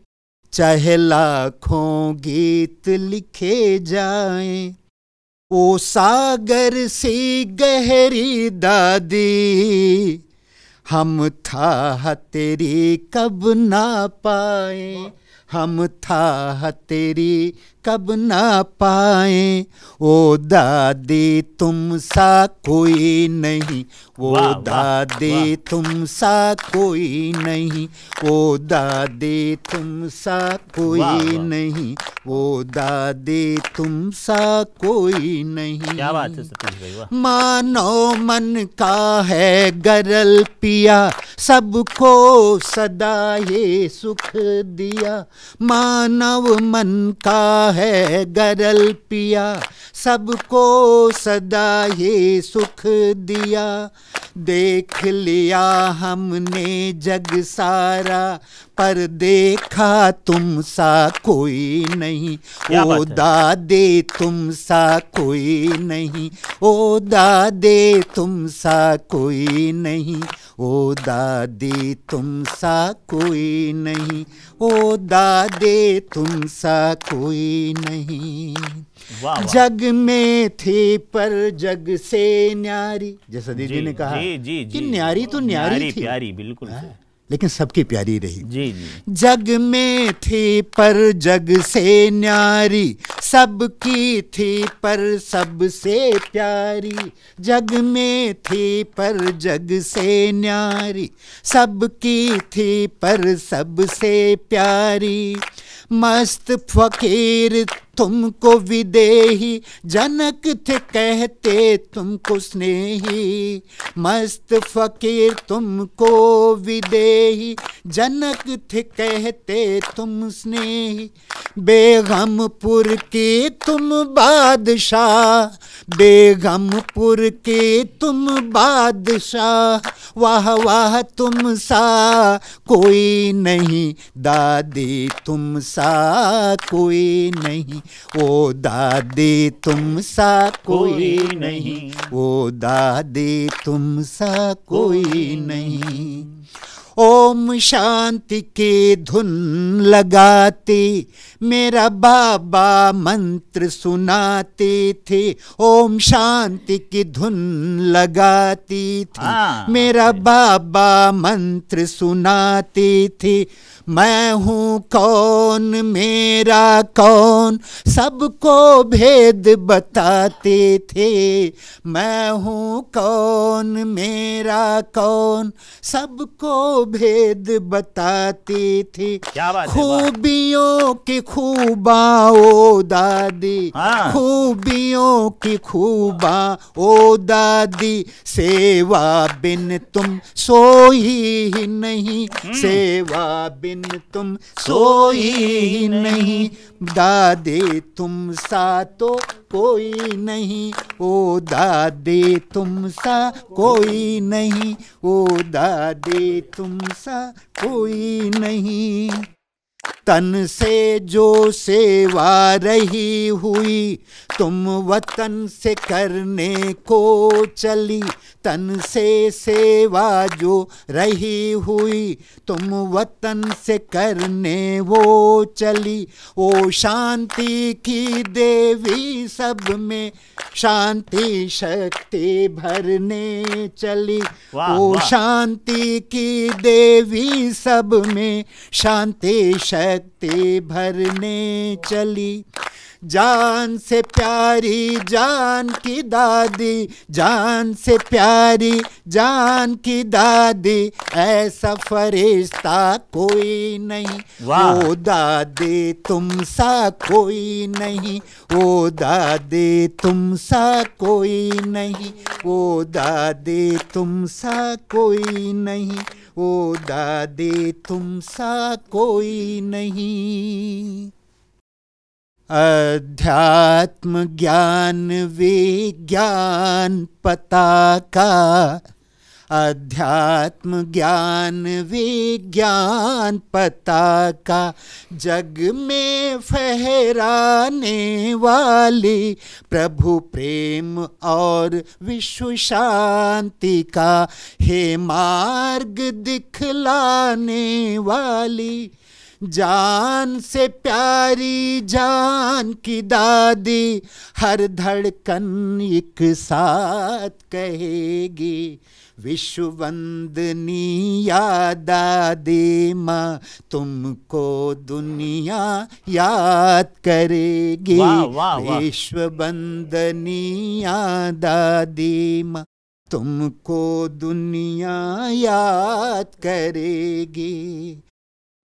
चाहे लाखों गीत लिखे जाएं ओ सागर सी गहरी दादी हम था तेरी कब ना पाए हम था तेरी कब ना पाए ओ दादी तुम सा कोई नहीं ओ दादी तुम सा कोई नहीं ओ दादी तुम सा कोई नहीं ओ दादी तुम सा कोई नहीं क्या बात है मानो मन का है गरल पिया सबको सदा ये सुख दिया मानव मन का है गरल पिया सबको सदा ये सुख दिया देख लिया हमने जग सारा पर देखा तुम सा कोई नहीं ओ दादे तुम सा कोई नहीं ओ दादे तुम सा कोई नहीं ओ दादे तुम सा कोई नहीं ओ दादे तुम सा कोई नहीं जग में थी पर जग से न्यारी जैसा दीदी ने कहा जी, जी, जी, कि न्यारी तो न्यारी, न्यारी थी प्यारी बिल्कुल हाँ, लेकिन सबकी प्यारी रही जी जी जग में थी पर जग से न्यारी सबकी थी पर सबसे प्यारी जग में थी पर जग से न्यारी सबकी थी पर सबसे प्यारी मस्त फकीर तुमको विदेही जनक थे कहते तुमको स्नेही मस्त फकीर तुमको विदेही जनक थे कहते तुम स्नेही बेगमपुर के तुम बादशाह बेगमपुर के तुम बादशाह वाह वाह तुम सा कोई नहीं दादी तुम सा कोई नहीं वो दादी तुम सा कोई नहीं वो दादी तुम सा कोई नहीं ओम शांति की धुन लगाते मेरा बाबा मंत्र सुनाते थे ओम शांति की धुन लगाती थी हाँ, मेरा बाबा मंत्र सुनाते थे मैं हूँ कौन मेरा कौन सबको भेद बताते थे मैं हूँ कौन मेरा कौन सबको भेद बताते थे खूबियों की खूबा ओ दादी हाँ। खूबियों की खूबा ओ दादी सेवा बिन तुम सोई ही नहीं हम्म। सेवा बिन बिन तुम सोई नहीं दादे तुम सा तो कोई नहीं ओ दादे तुम सा कोई नहीं ओ दादे तुम सा कोई नहीं तन से जो सेवा रही हुई तुम वतन से करने को चली तन से सेवा जो रही हुई तुम वतन से करने वो चली ओ शांति की देवी सब में शांति शक्ति भरने चली ओ शांति की देवी सब में शांति शक्ति शक्ति भरने चली जान से प्यारी जान की दादी जान से प्यारी जान की दादी ऐसा फरिश्ता कोई नहीं वो दादी तुम सा कोई नहीं वो दादी तुम सा कोई नहीं वो दादी तुम सा कोई नहीं ओ दादे तुम सा कोई नहीं अध्यात्म ज्ञान विज्ञान पता का अध्यात्म ज्ञान विज्ञान पता का जग में फहराने वाली प्रभु प्रेम और विश्व शांति का हे मार्ग दिखलाने वाली जान से प्यारी जान की दादी हर धड़कन एक साथ कहेगी विश्ववंदनिया दादी माँ तुमको दुनिया याद करेगी विश्ववंदनिया दादी माँ तुमको दुनिया याद करेगी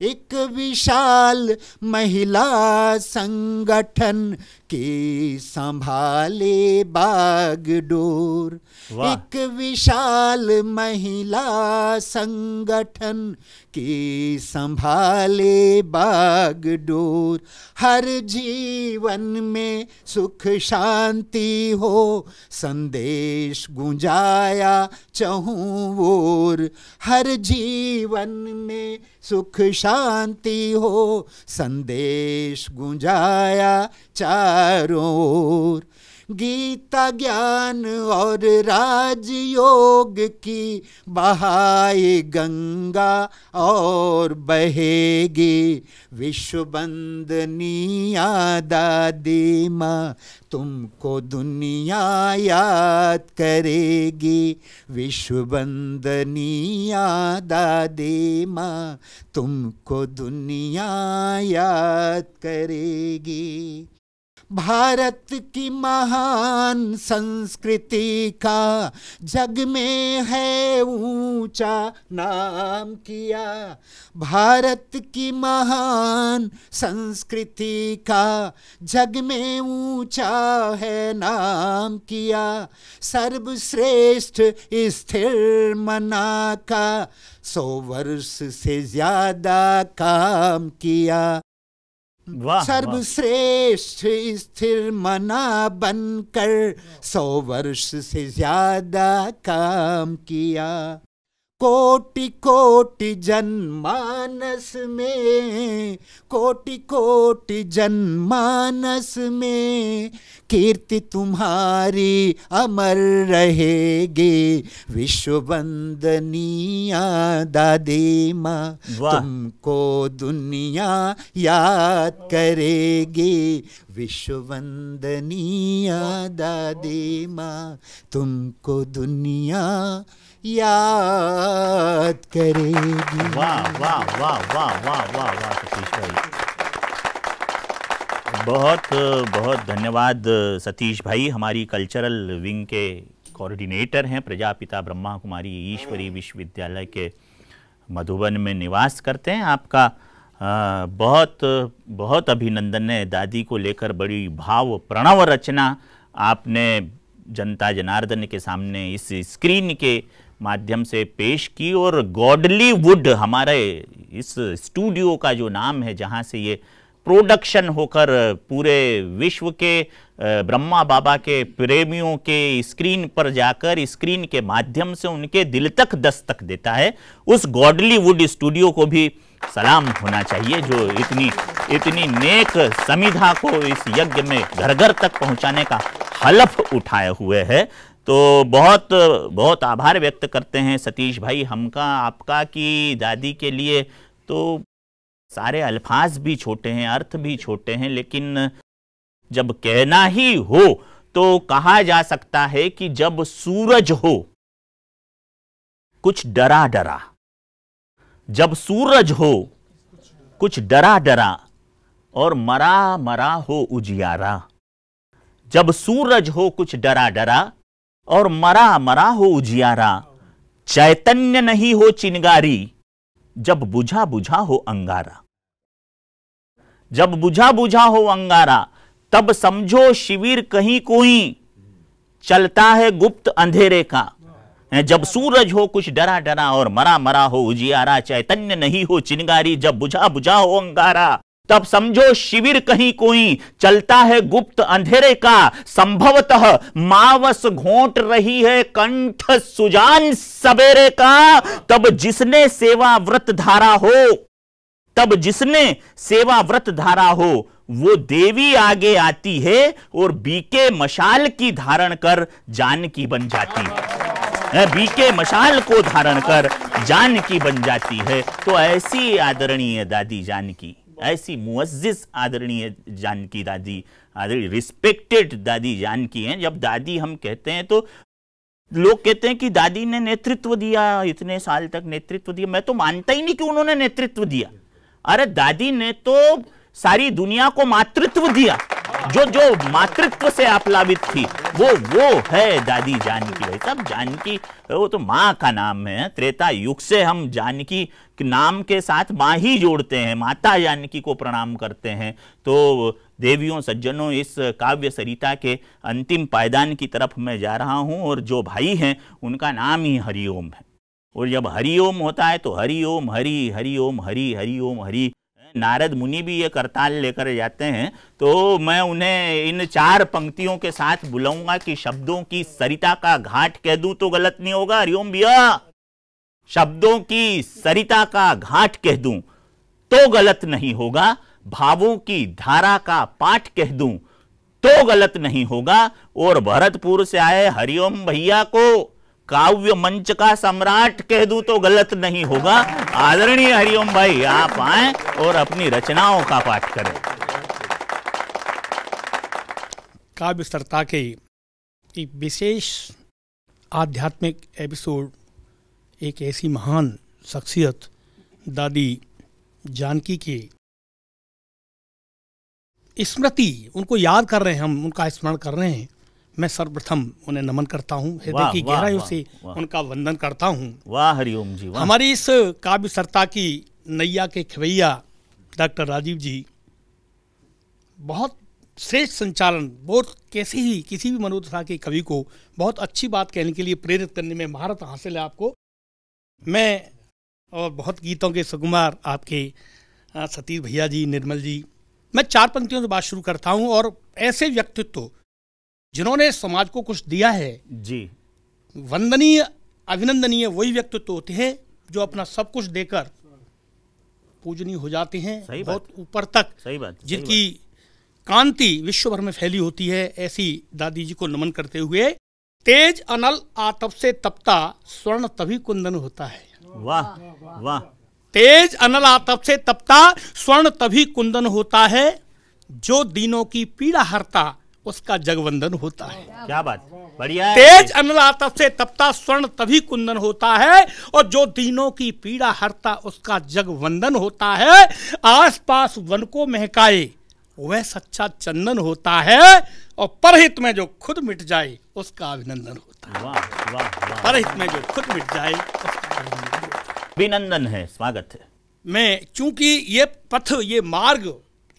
एक विशाल महिला संगठन के संभाले बागडोर एक विशाल महिला संगठन के संभाले बागडोर हर जीवन में सुख शांति हो संदेश गुंजाया चहूँ वोर हर जीवन में सुख शांति हो संदेश गुंजाया चाह चारों ओर गीता ज्ञान और राजयोग की बहाए गंगा और बहेगी विश्वबंदनिया दादी माँ तुमको दुनिया याद करेगी विश्वबंदनिया दादी माँ तुमको दुनिया याद करेगी भारत की महान संस्कृति का जग में है ऊंचा नाम किया भारत की महान संस्कृति का जग में ऊंचा है नाम किया सर्वश्रेष्ठ स्थिर मना का सौ वर्ष से ज़्यादा काम किया सर्वश्रेष्ठ स्थिर मना बनकर सौ वर्ष से ज्यादा काम किया कोटि कोटि जनमानस में कोटि कोटि जनमानस में कीर्ति तुम्हारी अमर रहेगी विश्व बंदनिया दादी माँ तुमको दुनिया याद करेगी विश्व वंदनिया दादी माँ तुमको दुनिया याद करेगी वाह वाह वाह
वाह वाह वाह वाह सतीश भाई बहुत बहुत धन्यवाद सतीश भाई हमारी कल्चरल विंग के कोऑर्डिनेटर हैं प्रजापिता ब्रह्मा कुमारी ईश्वरी विश्वविद्यालय के मधुबन में निवास करते हैं आपका बहुत बहुत अभिनंदन है दादी को लेकर बड़ी भाव प्रणव रचना आपने जनता जनार्दन के सामने इस स्क्रीन के माध्यम से पेश की और गॉडली वुड हमारे इस स्टूडियो का जो नाम है जहाँ से ये प्रोडक्शन होकर पूरे विश्व के ब्रह्मा बाबा के प्रेमियों के स्क्रीन पर जाकर स्क्रीन के माध्यम से उनके दिल तक दस्तक देता है उस गॉडली वुड स्टूडियो को भी सलाम होना चाहिए जो इतनी इतनी नेक समिधा को इस यज्ञ में घर घर तक पहुंचाने का हलफ उठाए हुए है तो बहुत बहुत आभार व्यक्त करते हैं सतीश भाई हमका आपका कि दादी के लिए तो सारे अल्फाज भी छोटे हैं अर्थ भी छोटे हैं लेकिन जब कहना ही हो तो कहा जा सकता है कि जब सूरज हो कुछ डरा डरा जब सूरज हो कुछ डरा डरा और मरा मरा हो उजियारा जब सूरज हो कुछ डरा डरा और मरा मरा हो उजियारा चैतन्य नहीं हो चिनगारी जब बुझा बुझा हो अंगारा जब बुझा बुझा हो अंगारा तब समझो शिविर कहीं कोई चलता है गुप्त अंधेरे का जब सूरज हो कुछ डरा डरा और मरा मरा हो उजियारा चैतन्य नहीं हो चिनगारी जब बुझा बुझा हो अंगारा तब समझो शिविर कहीं कोई चलता है गुप्त अंधेरे का संभवतः मावस घोट रही है कंठ सुजान सवेरे का तब जिसने सेवा व्रत धारा हो तब जिसने सेवा व्रत धारा हो वो देवी आगे आती है और बीके मशाल की धारण कर जान की बन जाती है बीके मशाल को धारण कर जान की बन जाती है तो ऐसी आदरणीय दादी जान की ऐसी मुआज़ आदरणीय जानकी दादी आदरणीय रिस्पेक्टेड दादी जानकी हैं जब दादी हम कहते हैं तो लोग कहते हैं कि दादी ने नेतृत्व दिया इतने साल तक नेतृत्व दिया मैं तो मानता ही नहीं कि उन्होंने नेतृत्व दिया अरे दादी ने तो सारी दुनिया को मातृत्व दिया जो जो मातृत्व से आप्लावित थी वो वो है दादी जानकी भाई सब जानकी वो तो माँ का नाम है हाँ? त्रेता युग से हम जानकी नाम के साथ माँ ही जोड़ते हैं माता जानकी को प्रणाम करते हैं तो देवियों सज्जनों इस काव्य सरिता के अंतिम पायदान की तरफ मैं जा रहा हूँ और जो भाई हैं उनका नाम ही हरिओम है और जब हरिओम होता है तो हरिओम हरि हरिओम हरि हरिओम हरि नारद मुनि भी ये करताल लेकर जाते हैं तो मैं उन्हें इन चार पंक्तियों के साथ बुलाऊंगा कि शब्दों की सरिता का घाट कह दूं तो गलत नहीं होगा हरिओम भैया शब्दों की सरिता का घाट कह दूं तो गलत नहीं होगा भावों की धारा का पाठ कह दूं तो गलत नहीं होगा और भरतपुर से आए हरिओम भैया को काव्य मंच का सम्राट कह दू तो गलत नहीं होगा आदरणीय हरिओम
भाई आप आए और अपनी रचनाओं का पाठ करें काव्य सरता के एक विशेष आध्यात्मिक एपिसोड एक ऐसी महान शख्सियत दादी जानकी के स्मृति उनको याद कर रहे हैं हम उनका स्मरण कर रहे हैं मैं सर्वप्रथम उन्हें नमन करता हूँ हृदय की गहराइयों से उनका वंदन करता हूँ वाह हरिओम जी हमारी इस काव्य सरता की नैया के खवैया डॉक्टर राजीव जी बहुत श्रेष्ठ संचालन बहुत कैसे ही किसी भी मनोदशा के कवि को बहुत अच्छी बात कहने के लिए प्रेरित करने में महारत हासिल है आपको मैं और बहुत गीतों के सुकुमार आपके सतीश भैया जी निर्मल जी मैं चार पंक्तियों से बात शुरू करता हूँ और ऐसे व्यक्तित्व जिन्होंने समाज को कुछ दिया है जी वंदनीय अभिनंदनीय वही व्यक्तित्व होते हैं जो अपना सब कुछ देकर पूजनीय हो जाते हैं सही बहुत ऊपर तक सही बात जिनकी कांति विश्व भर में फैली होती है ऐसी दादी जी को नमन करते हुए तेज अनल आतप से तपता स्वर्ण तभी कुंदन होता है वाह वाह तेज अनल आतप से तपता स्वर्ण तभी कुंदन होता है जो दीनों की पीड़ा हरता उसका जगवंदन होता है क्या बात
बढ़िया तेज
अनल से तपता स्वर्ण तभी कुंदन होता है और जो दीनों की पीड़ा हरता उसका जगवंदन होता है आसपास वन को महकाए वह सच्चा चंदन होता है और परहित में जो खुद मिट जाए उसका अभिनंदन होता है वाह वाह परहित में जो खुद मिट जाए अभिनंदन है स्वागत है मैं चूंकि ये पथ ये मार्ग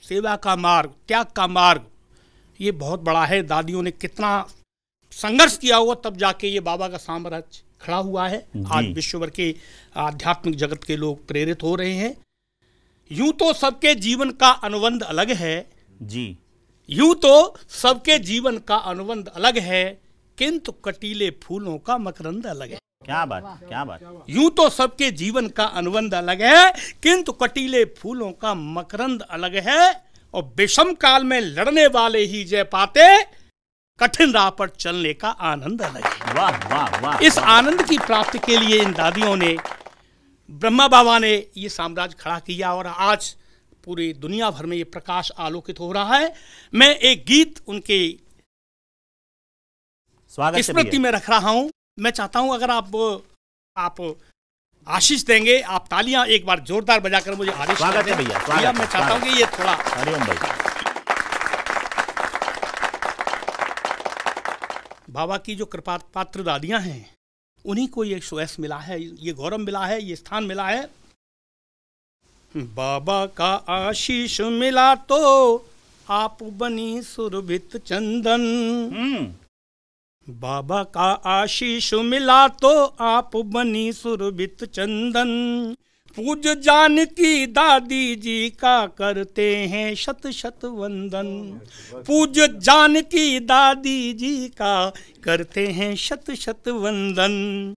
सेवा का मार्ग त्याग का मार्ग ये बहुत बड़ा है दादियों ने कितना संघर्ष किया हुआ तब जाके ये बाबा का साम्राज्य खड़ा हुआ है आज विश्व भर के आध्यात्मिक जगत के लोग प्रेरित हो रहे हैं यूं तो सबके जीवन का अनुबंध अलग है जी यूं तो सबके जीवन का अनुबंध अलग है किंतु कटीले फूलों का मकरंद अलग है क्या बात क्या बात यूं तो सबके जीवन का अनुबंध अलग है किंतु कटीले फूलों का मकरंद अलग है और विषम काल में लड़ने वाले ही जय पाते कठिन राह पर चलने का आनंद अलग है वाह वाह वाह इस आनंद की प्राप्ति के लिए इन दादियों ने ब्रह्मा बाबा ने ये साम्राज्य खड़ा किया और आज पूरी दुनिया भर में ये प्रकाश आलोकित हो रहा है मैं एक गीत उनके
स्वागत स्मृति में
रख रहा हूं मैं चाहता हूं अगर आप आप आशीष देंगे आप तालियां एक बार जोरदार बजाकर मुझे आदेश स्वागत है भैया भैया मैं चाहता हूँ कि ये थोड़ा
हरिओम भाई
बाबा की जो कृपा पात्र दादियां हैं उन्हीं को ये श्वेस मिला है ये गौरव मिला है ये स्थान मिला है बाबा का आशीष मिला तो आप बनी सुरभित चंदन हम्म। बाबा का आशीष मिला तो आप बनी सुरभित चंदन पूज जानकी दादी जी का करते हैं शत शत वंदन पूज जानकी दादी जी का करते हैं शत शत वंदन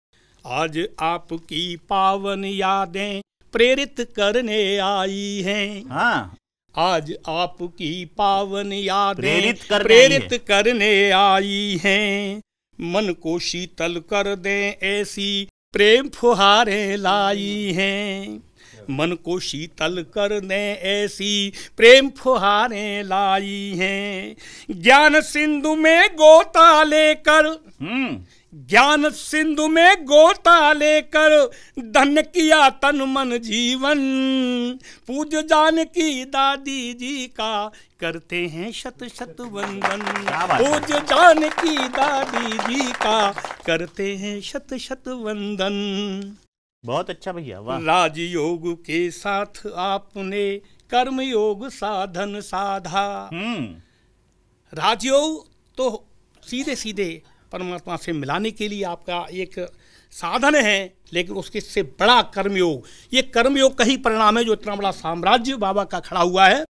आज आपकी पावन यादें प्रेरित करने आई हैं हाँ। आज आपकी पावन यादें प्रेरित, करने प्रेरित करने आई हैं मन को शीतल कर दें ऐसी प्रेम फुहारें लाई हैं मन को शीतल कर दें ऐसी प्रेम फुहारें लाई हैं ज्ञान सिंधु में गोता लेकर हम्म। ज्ञान सिंधु में गोता लेकर धन किया तन मन जीवन पूज जान की दादी जी का करते हैं शत शत वंदन पूज जान की दादी जी का करते हैं शत शत वंदन बहुत अच्छा भैया वाह राजयोग के साथ आपने कर्म योग साधन साधा हम्म। राजयोग तो सीधे सीधे परमात्मा से मिलाने के लिए आपका एक साधन है लेकिन उसके से बड़ा कर्मयोग ये कर्मयोग का ही परिणाम है जो इतना बड़ा साम्राज्य बाबा का खड़ा हुआ है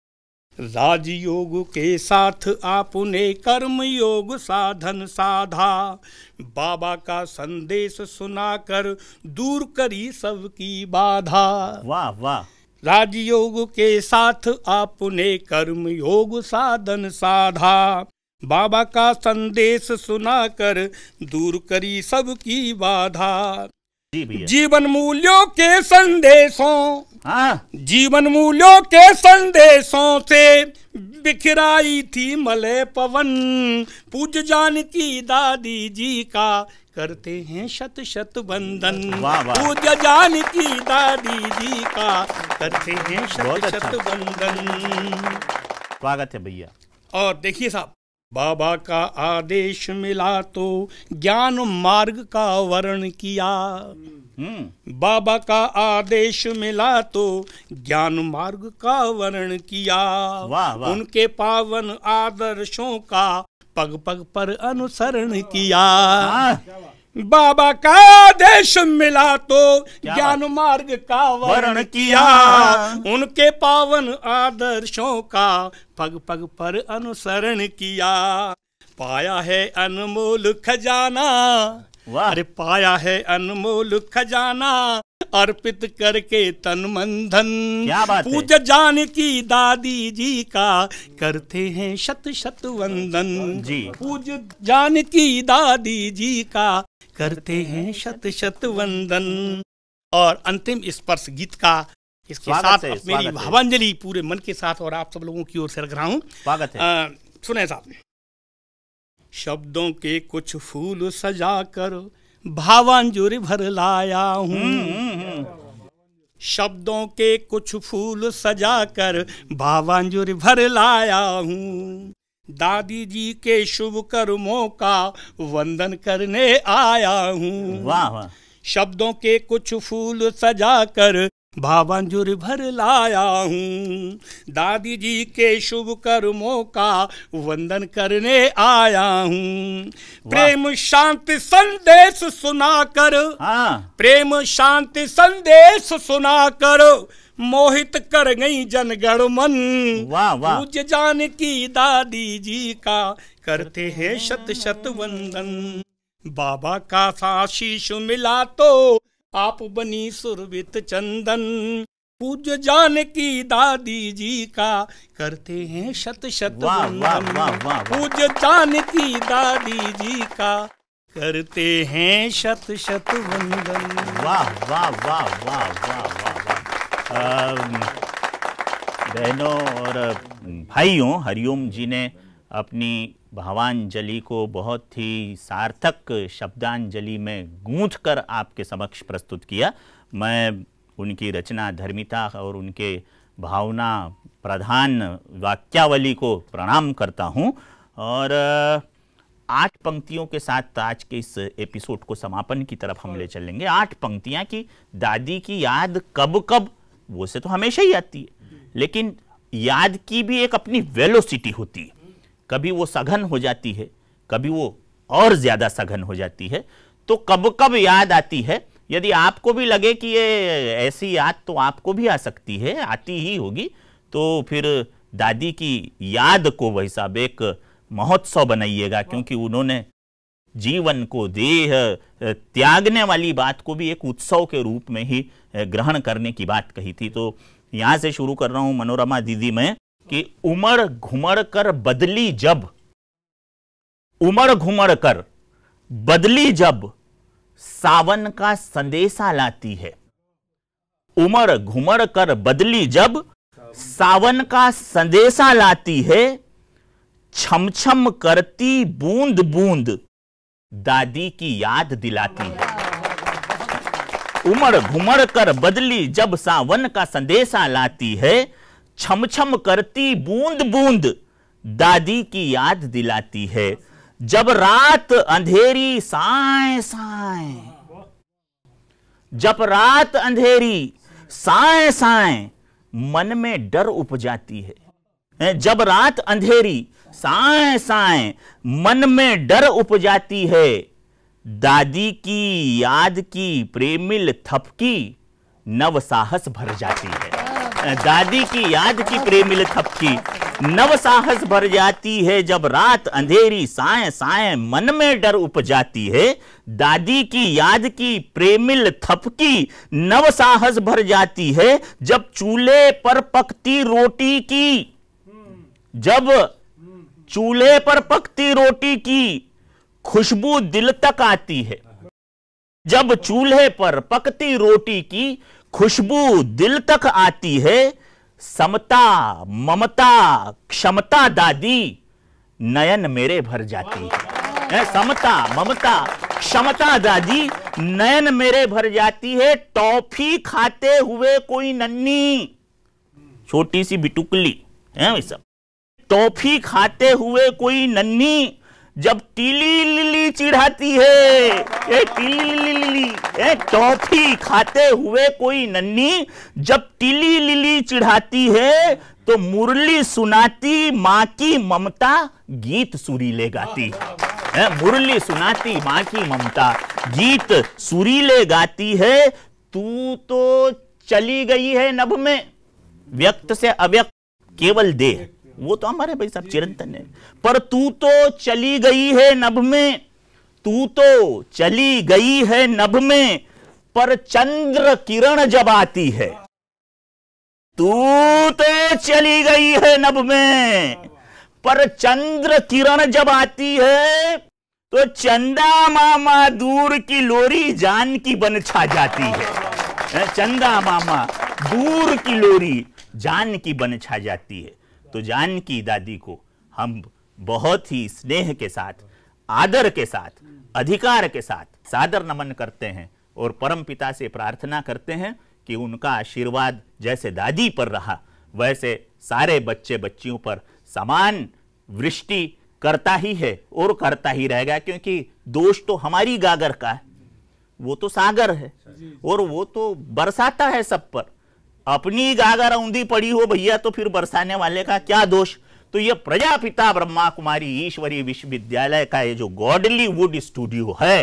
राजयोग के साथ आपने कर्म योग साधन साधा बाबा का संदेश सुनाकर दूर करी सबकी बाधा वाह वाह राजयोग के साथ आपने कर्म योग साधन साधा बाबा का संदेश सुनाकर दूर करी सबकी बाधा जीवन मूल्यों के संदेशों हाँ। जीवन मूल्यों के संदेशों से बिखराई थी मले पवन पूज जान की दादी जी का करते हैं शत शत बंधन पूज जान की दादी जी का करते हैं शत अच्छा। शत बंधन स्वागत है भैया और देखिए साहब बाबा का आदेश मिला तो ज्ञान मार्ग का वर्ण किया हम्म। बाबा का आदेश मिला तो ज्ञान मार्ग का वर्ण किया वा, वा। उनके पावन आदर्शों का पग पग पर अनुसरण किया हाँ। बाबा का आदेश मिला तो ज्ञान मार्ग का वर्ण किया उनके पावन आदर्शों का पग पग पर अनुसरण किया पाया है अनमोल खजाना अरे पाया है अनमोल खजाना अर्पित करके तन मंधन पूज जान की दादी जी का करते हैं शत शत वंदन जी पूज जान की दादी जी का करते हैं शत शत वंदन और अंतिम स्पर्श गीत का इसके साथ है, मेरी भावांजलि पूरे मन के साथ और आप सब लोगों की ओर से रख रहा हूँ स्वागत है सुने साहब शब्दों के कुछ फूल सजा कर भावांजुर भर लाया हूँ हम्म, हम्म, हम्म। शब्दों के कुछ फूल सजा कर भावांजुर भर लाया हूँ दादी जी के शुभ कर्मों का वंदन करने आया हूँ वाह वाह शब्दों के कुछ फूल सजा कर भावंजुर भर लाया हूँ दादी जी के शुभ कर्मों का वंदन करने आया हूँ प्रेम शांति संदेश सुनाकर हाँ। प्रेम शांति संदेश सुनाकर मोहित कर गई जनगण मन वाह जान की दादी जी का करते हैं शत शत वंदन बाबा का आशीष मिला तो आप बनी सुरवित चंदन पूज जान की दादी जी का करते हैं शत शत पूज जान की दादी जी का करते हैं शत शत वंदन वाह वाह वाह वाह वाह
बहनों और भाइयों हरिओम जी ने अपनी भावांजलि को बहुत ही सार्थक शब्दांजलि में गूंथ कर आपके समक्ष प्रस्तुत किया मैं उनकी रचना धर्मिता और उनके भावना प्रधान वाक्यावली को प्रणाम करता हूँ और आठ पंक्तियों के साथ आज के इस एपिसोड को समापन की तरफ हम ले चलेंगे आठ पंक्तियाँ कि दादी की याद कब कब वो से तो हमेशा ही आती है लेकिन याद की भी एक अपनी वेलोसिटी होती है कभी वो सघन हो जाती है कभी वो और ज़्यादा सघन हो जाती है तो कब कब याद आती है यदि आपको भी लगे कि ये ऐसी याद तो आपको भी आ सकती है आती ही होगी तो फिर दादी की याद को वही साहब एक महोत्सव बनाइएगा क्योंकि उन्होंने जीवन को देह त्यागने वाली बात को भी एक उत्सव के रूप में ही ग्रहण करने की बात कही थी तो यहां से शुरू कर रहा हूं मनोरमा दीदी में कि उमर घुमर कर बदली जब उमड़ घुमर कर बदली जब सावन का संदेशा लाती है उमड़ घुमड़ कर बदली जब सावन का संदेशा लाती है छमछम करती बूंद बूंद दादी की याद दिलाती है उमड़ घुमड़ कर बदली जब सावन का संदेशा लाती है छम छम करती बूंद बूंद दादी की याद दिलाती है जब रात अंधेरी साए साए जब रात अंधेरी साए साए मन में डर उपजाती है जब रात अंधेरी साए साए मन में डर उपजाती है दादी की याद की प्रेमिल थपकी नव साहस भर जाती है दादी की याद की प्रेमिल थपकी नव साहस भर जाती है जब रात अंधेरी साए साए मन में डर उपजाती है दादी की याद की प्रेमिल थपकी नव साहस भर जाती है जब चूल्हे पर पकती रोटी की जब चूल्हे पर पकती रोटी की खुशबू दिल तक आती है जब चूल्हे पर पकती रोटी की खुशबू दिल तक आती है समता ममता क्षमता दादी नयन मेरे भर जाती है समता ममता क्षमता दादी नयन मेरे भर जाती है टॉफी खाते हुए कोई नन्नी छोटी सी बिटुकली है भाई सब टॉफी खाते हुए कोई नन्ही जब टीली लिली चिढ़ाती है ए टीली लिली ए टॉफी खाते हुए कोई नन्ही जब टीली लिली चिढ़ाती है तो मुरली सुनाती माँ की ममता गीत सुरीले गाती है मुरली सुनाती माँ की ममता गीत सुरीले गाती है तू तो चली गई है नभ में व्यक्त से अव्यक्त केवल देह वो तो हमारे भाई साहब चिरंतन है पर तू तो चली गई है नभ में तू तो चली गई है नभ में पर चंद्र किरण जब आती है तू तो चली गई है नभ में पर चंद्र किरण जब आती है तो चंदा मामा दूर की लोरी जान की बन छा जाती है चंदा मामा दूर की लोरी जान की बन छा जाती है तो जान की दादी को हम बहुत ही स्नेह के साथ आदर के साथ अधिकार के साथ सादर नमन करते हैं और परम पिता से प्रार्थना करते हैं कि उनका आशीर्वाद जैसे दादी पर रहा वैसे सारे बच्चे बच्चियों पर समान वृष्टि करता ही है और करता ही रहेगा क्योंकि दोष तो हमारी गागर का है वो तो सागर है और वो तो बरसाता है सब पर अपनी गागर औंधी पड़ी हो भैया तो फिर बरसाने वाले का क्या दोष तो ये प्रजापिता ब्रह्मा कुमारी ईश्वरी विश्वविद्यालय का ये जो गॉडली वुड स्टूडियो है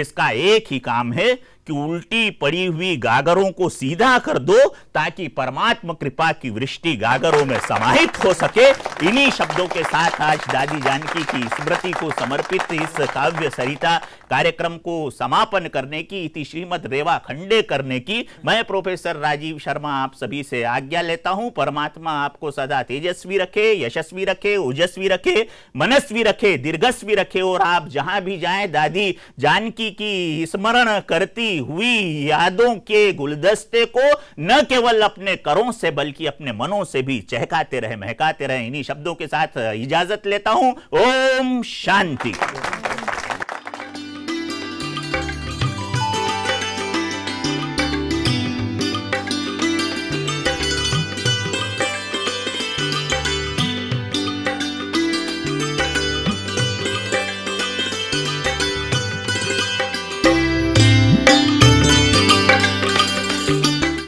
इसका एक ही काम है कि उल्टी पड़ी हुई गागरों को सीधा कर दो ताकि परमात्मा कृपा की वृष्टि गागरों में समाहित हो सके इन्हीं शब्दों के साथ आज दादी जानकी की स्मृति को समर्पित इस काव्य सरिता कार्यक्रम को समापन करने की इति श्रीमद रेवा खंडे करने की मैं प्रोफेसर राजीव शर्मा आप सभी से आज्ञा लेता हूं परमात्मा आपको सदा तेजस्वी रखे यशस्वी रखे ओजस्वी रखे मनस्वी रखे दीर्घस्वी रखे और आप जहां भी जाए दादी जानकी की स्मरण करती बंधी हुई यादों के गुलदस्ते को न केवल अपने करों से बल्कि अपने मनों से भी चहकाते रहे महकाते रहे इन्हीं शब्दों के साथ इजाजत लेता हूं ओम शांति